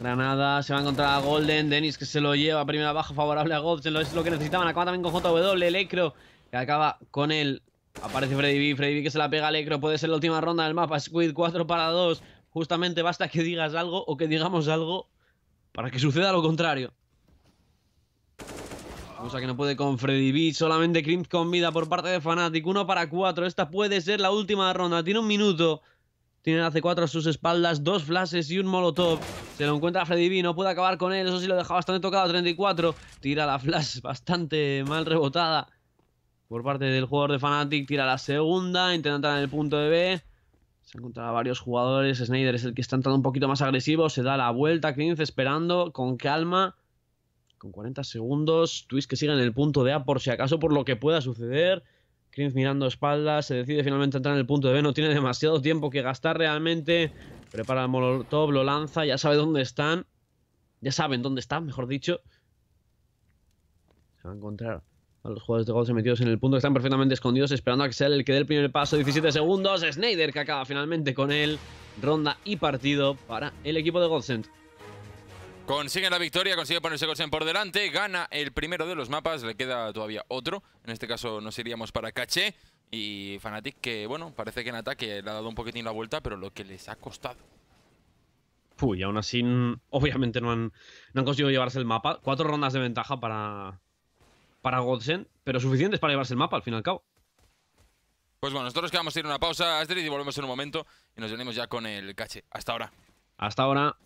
granada. Se va a encontrar a Golden, Dennis que se lo lleva, primera baja favorable a Golden, es lo que necesitaban. Acaba también con JW, Lekro que acaba con él. Aparece Freddy B, Freddy B que se la pega a Lekro, puede ser la última ronda del mapa, Squid 4 para 2 justamente basta que digas algo o que digamos algo para que suceda lo contrario. Cosa que no puede con Freddy B. Solamente Crimp con vida por parte de Fnatic. Uno para cuatro, Esta puede ser la última ronda. Tiene un minuto. Tiene tiene hace 4 a sus espaldas. Dos flashes y un molotov. Se lo encuentra Freddy B. No puede acabar con él. Eso sí lo deja bastante tocado. 34. Tira la flash bastante mal rebotada. Por parte del jugador de Fnatic. Tira la segunda. Intenta entrar en el punto de B. Se encontrado varios jugadores. Snyder es el que está entrando un poquito más agresivo. Se da la vuelta. Klinz esperando con calma. Con 40 segundos. Twist que sigue en el punto de A por si acaso, por lo que pueda suceder. Klinz mirando espaldas. Se decide finalmente entrar en el punto de B. No tiene demasiado tiempo que gastar realmente. Prepara el molotov, lo lanza. Ya sabe dónde están. Ya saben dónde están, mejor dicho. Se va a encontrar a los jugadores de Gauze metidos en el punto que están perfectamente escondidos, esperando a que sea el que dé el primer paso. 17 segundos. Snyder que acaba finalmente con él. Ronda y partido para el equipo de Godsend. Consigue la victoria, consigue ponerse Goldsend por delante, gana el primero de los mapas, le queda todavía otro. En este caso nos iríamos para Cache y Fnatic que, bueno, parece que en ataque le ha dado un poquitín la vuelta, pero lo que les ha costado. Uy, aún así, mm, obviamente no no han conseguido llevarse el mapa. Cuatro rondas de ventaja para, para Godsen, pero suficientes para llevarse el mapa al fin y al cabo. Pues bueno, nosotros vamos a ir a una pausa, Astrid, y volvemos en un momento y nos venimos ya con el cache. Hasta ahora. Hasta ahora.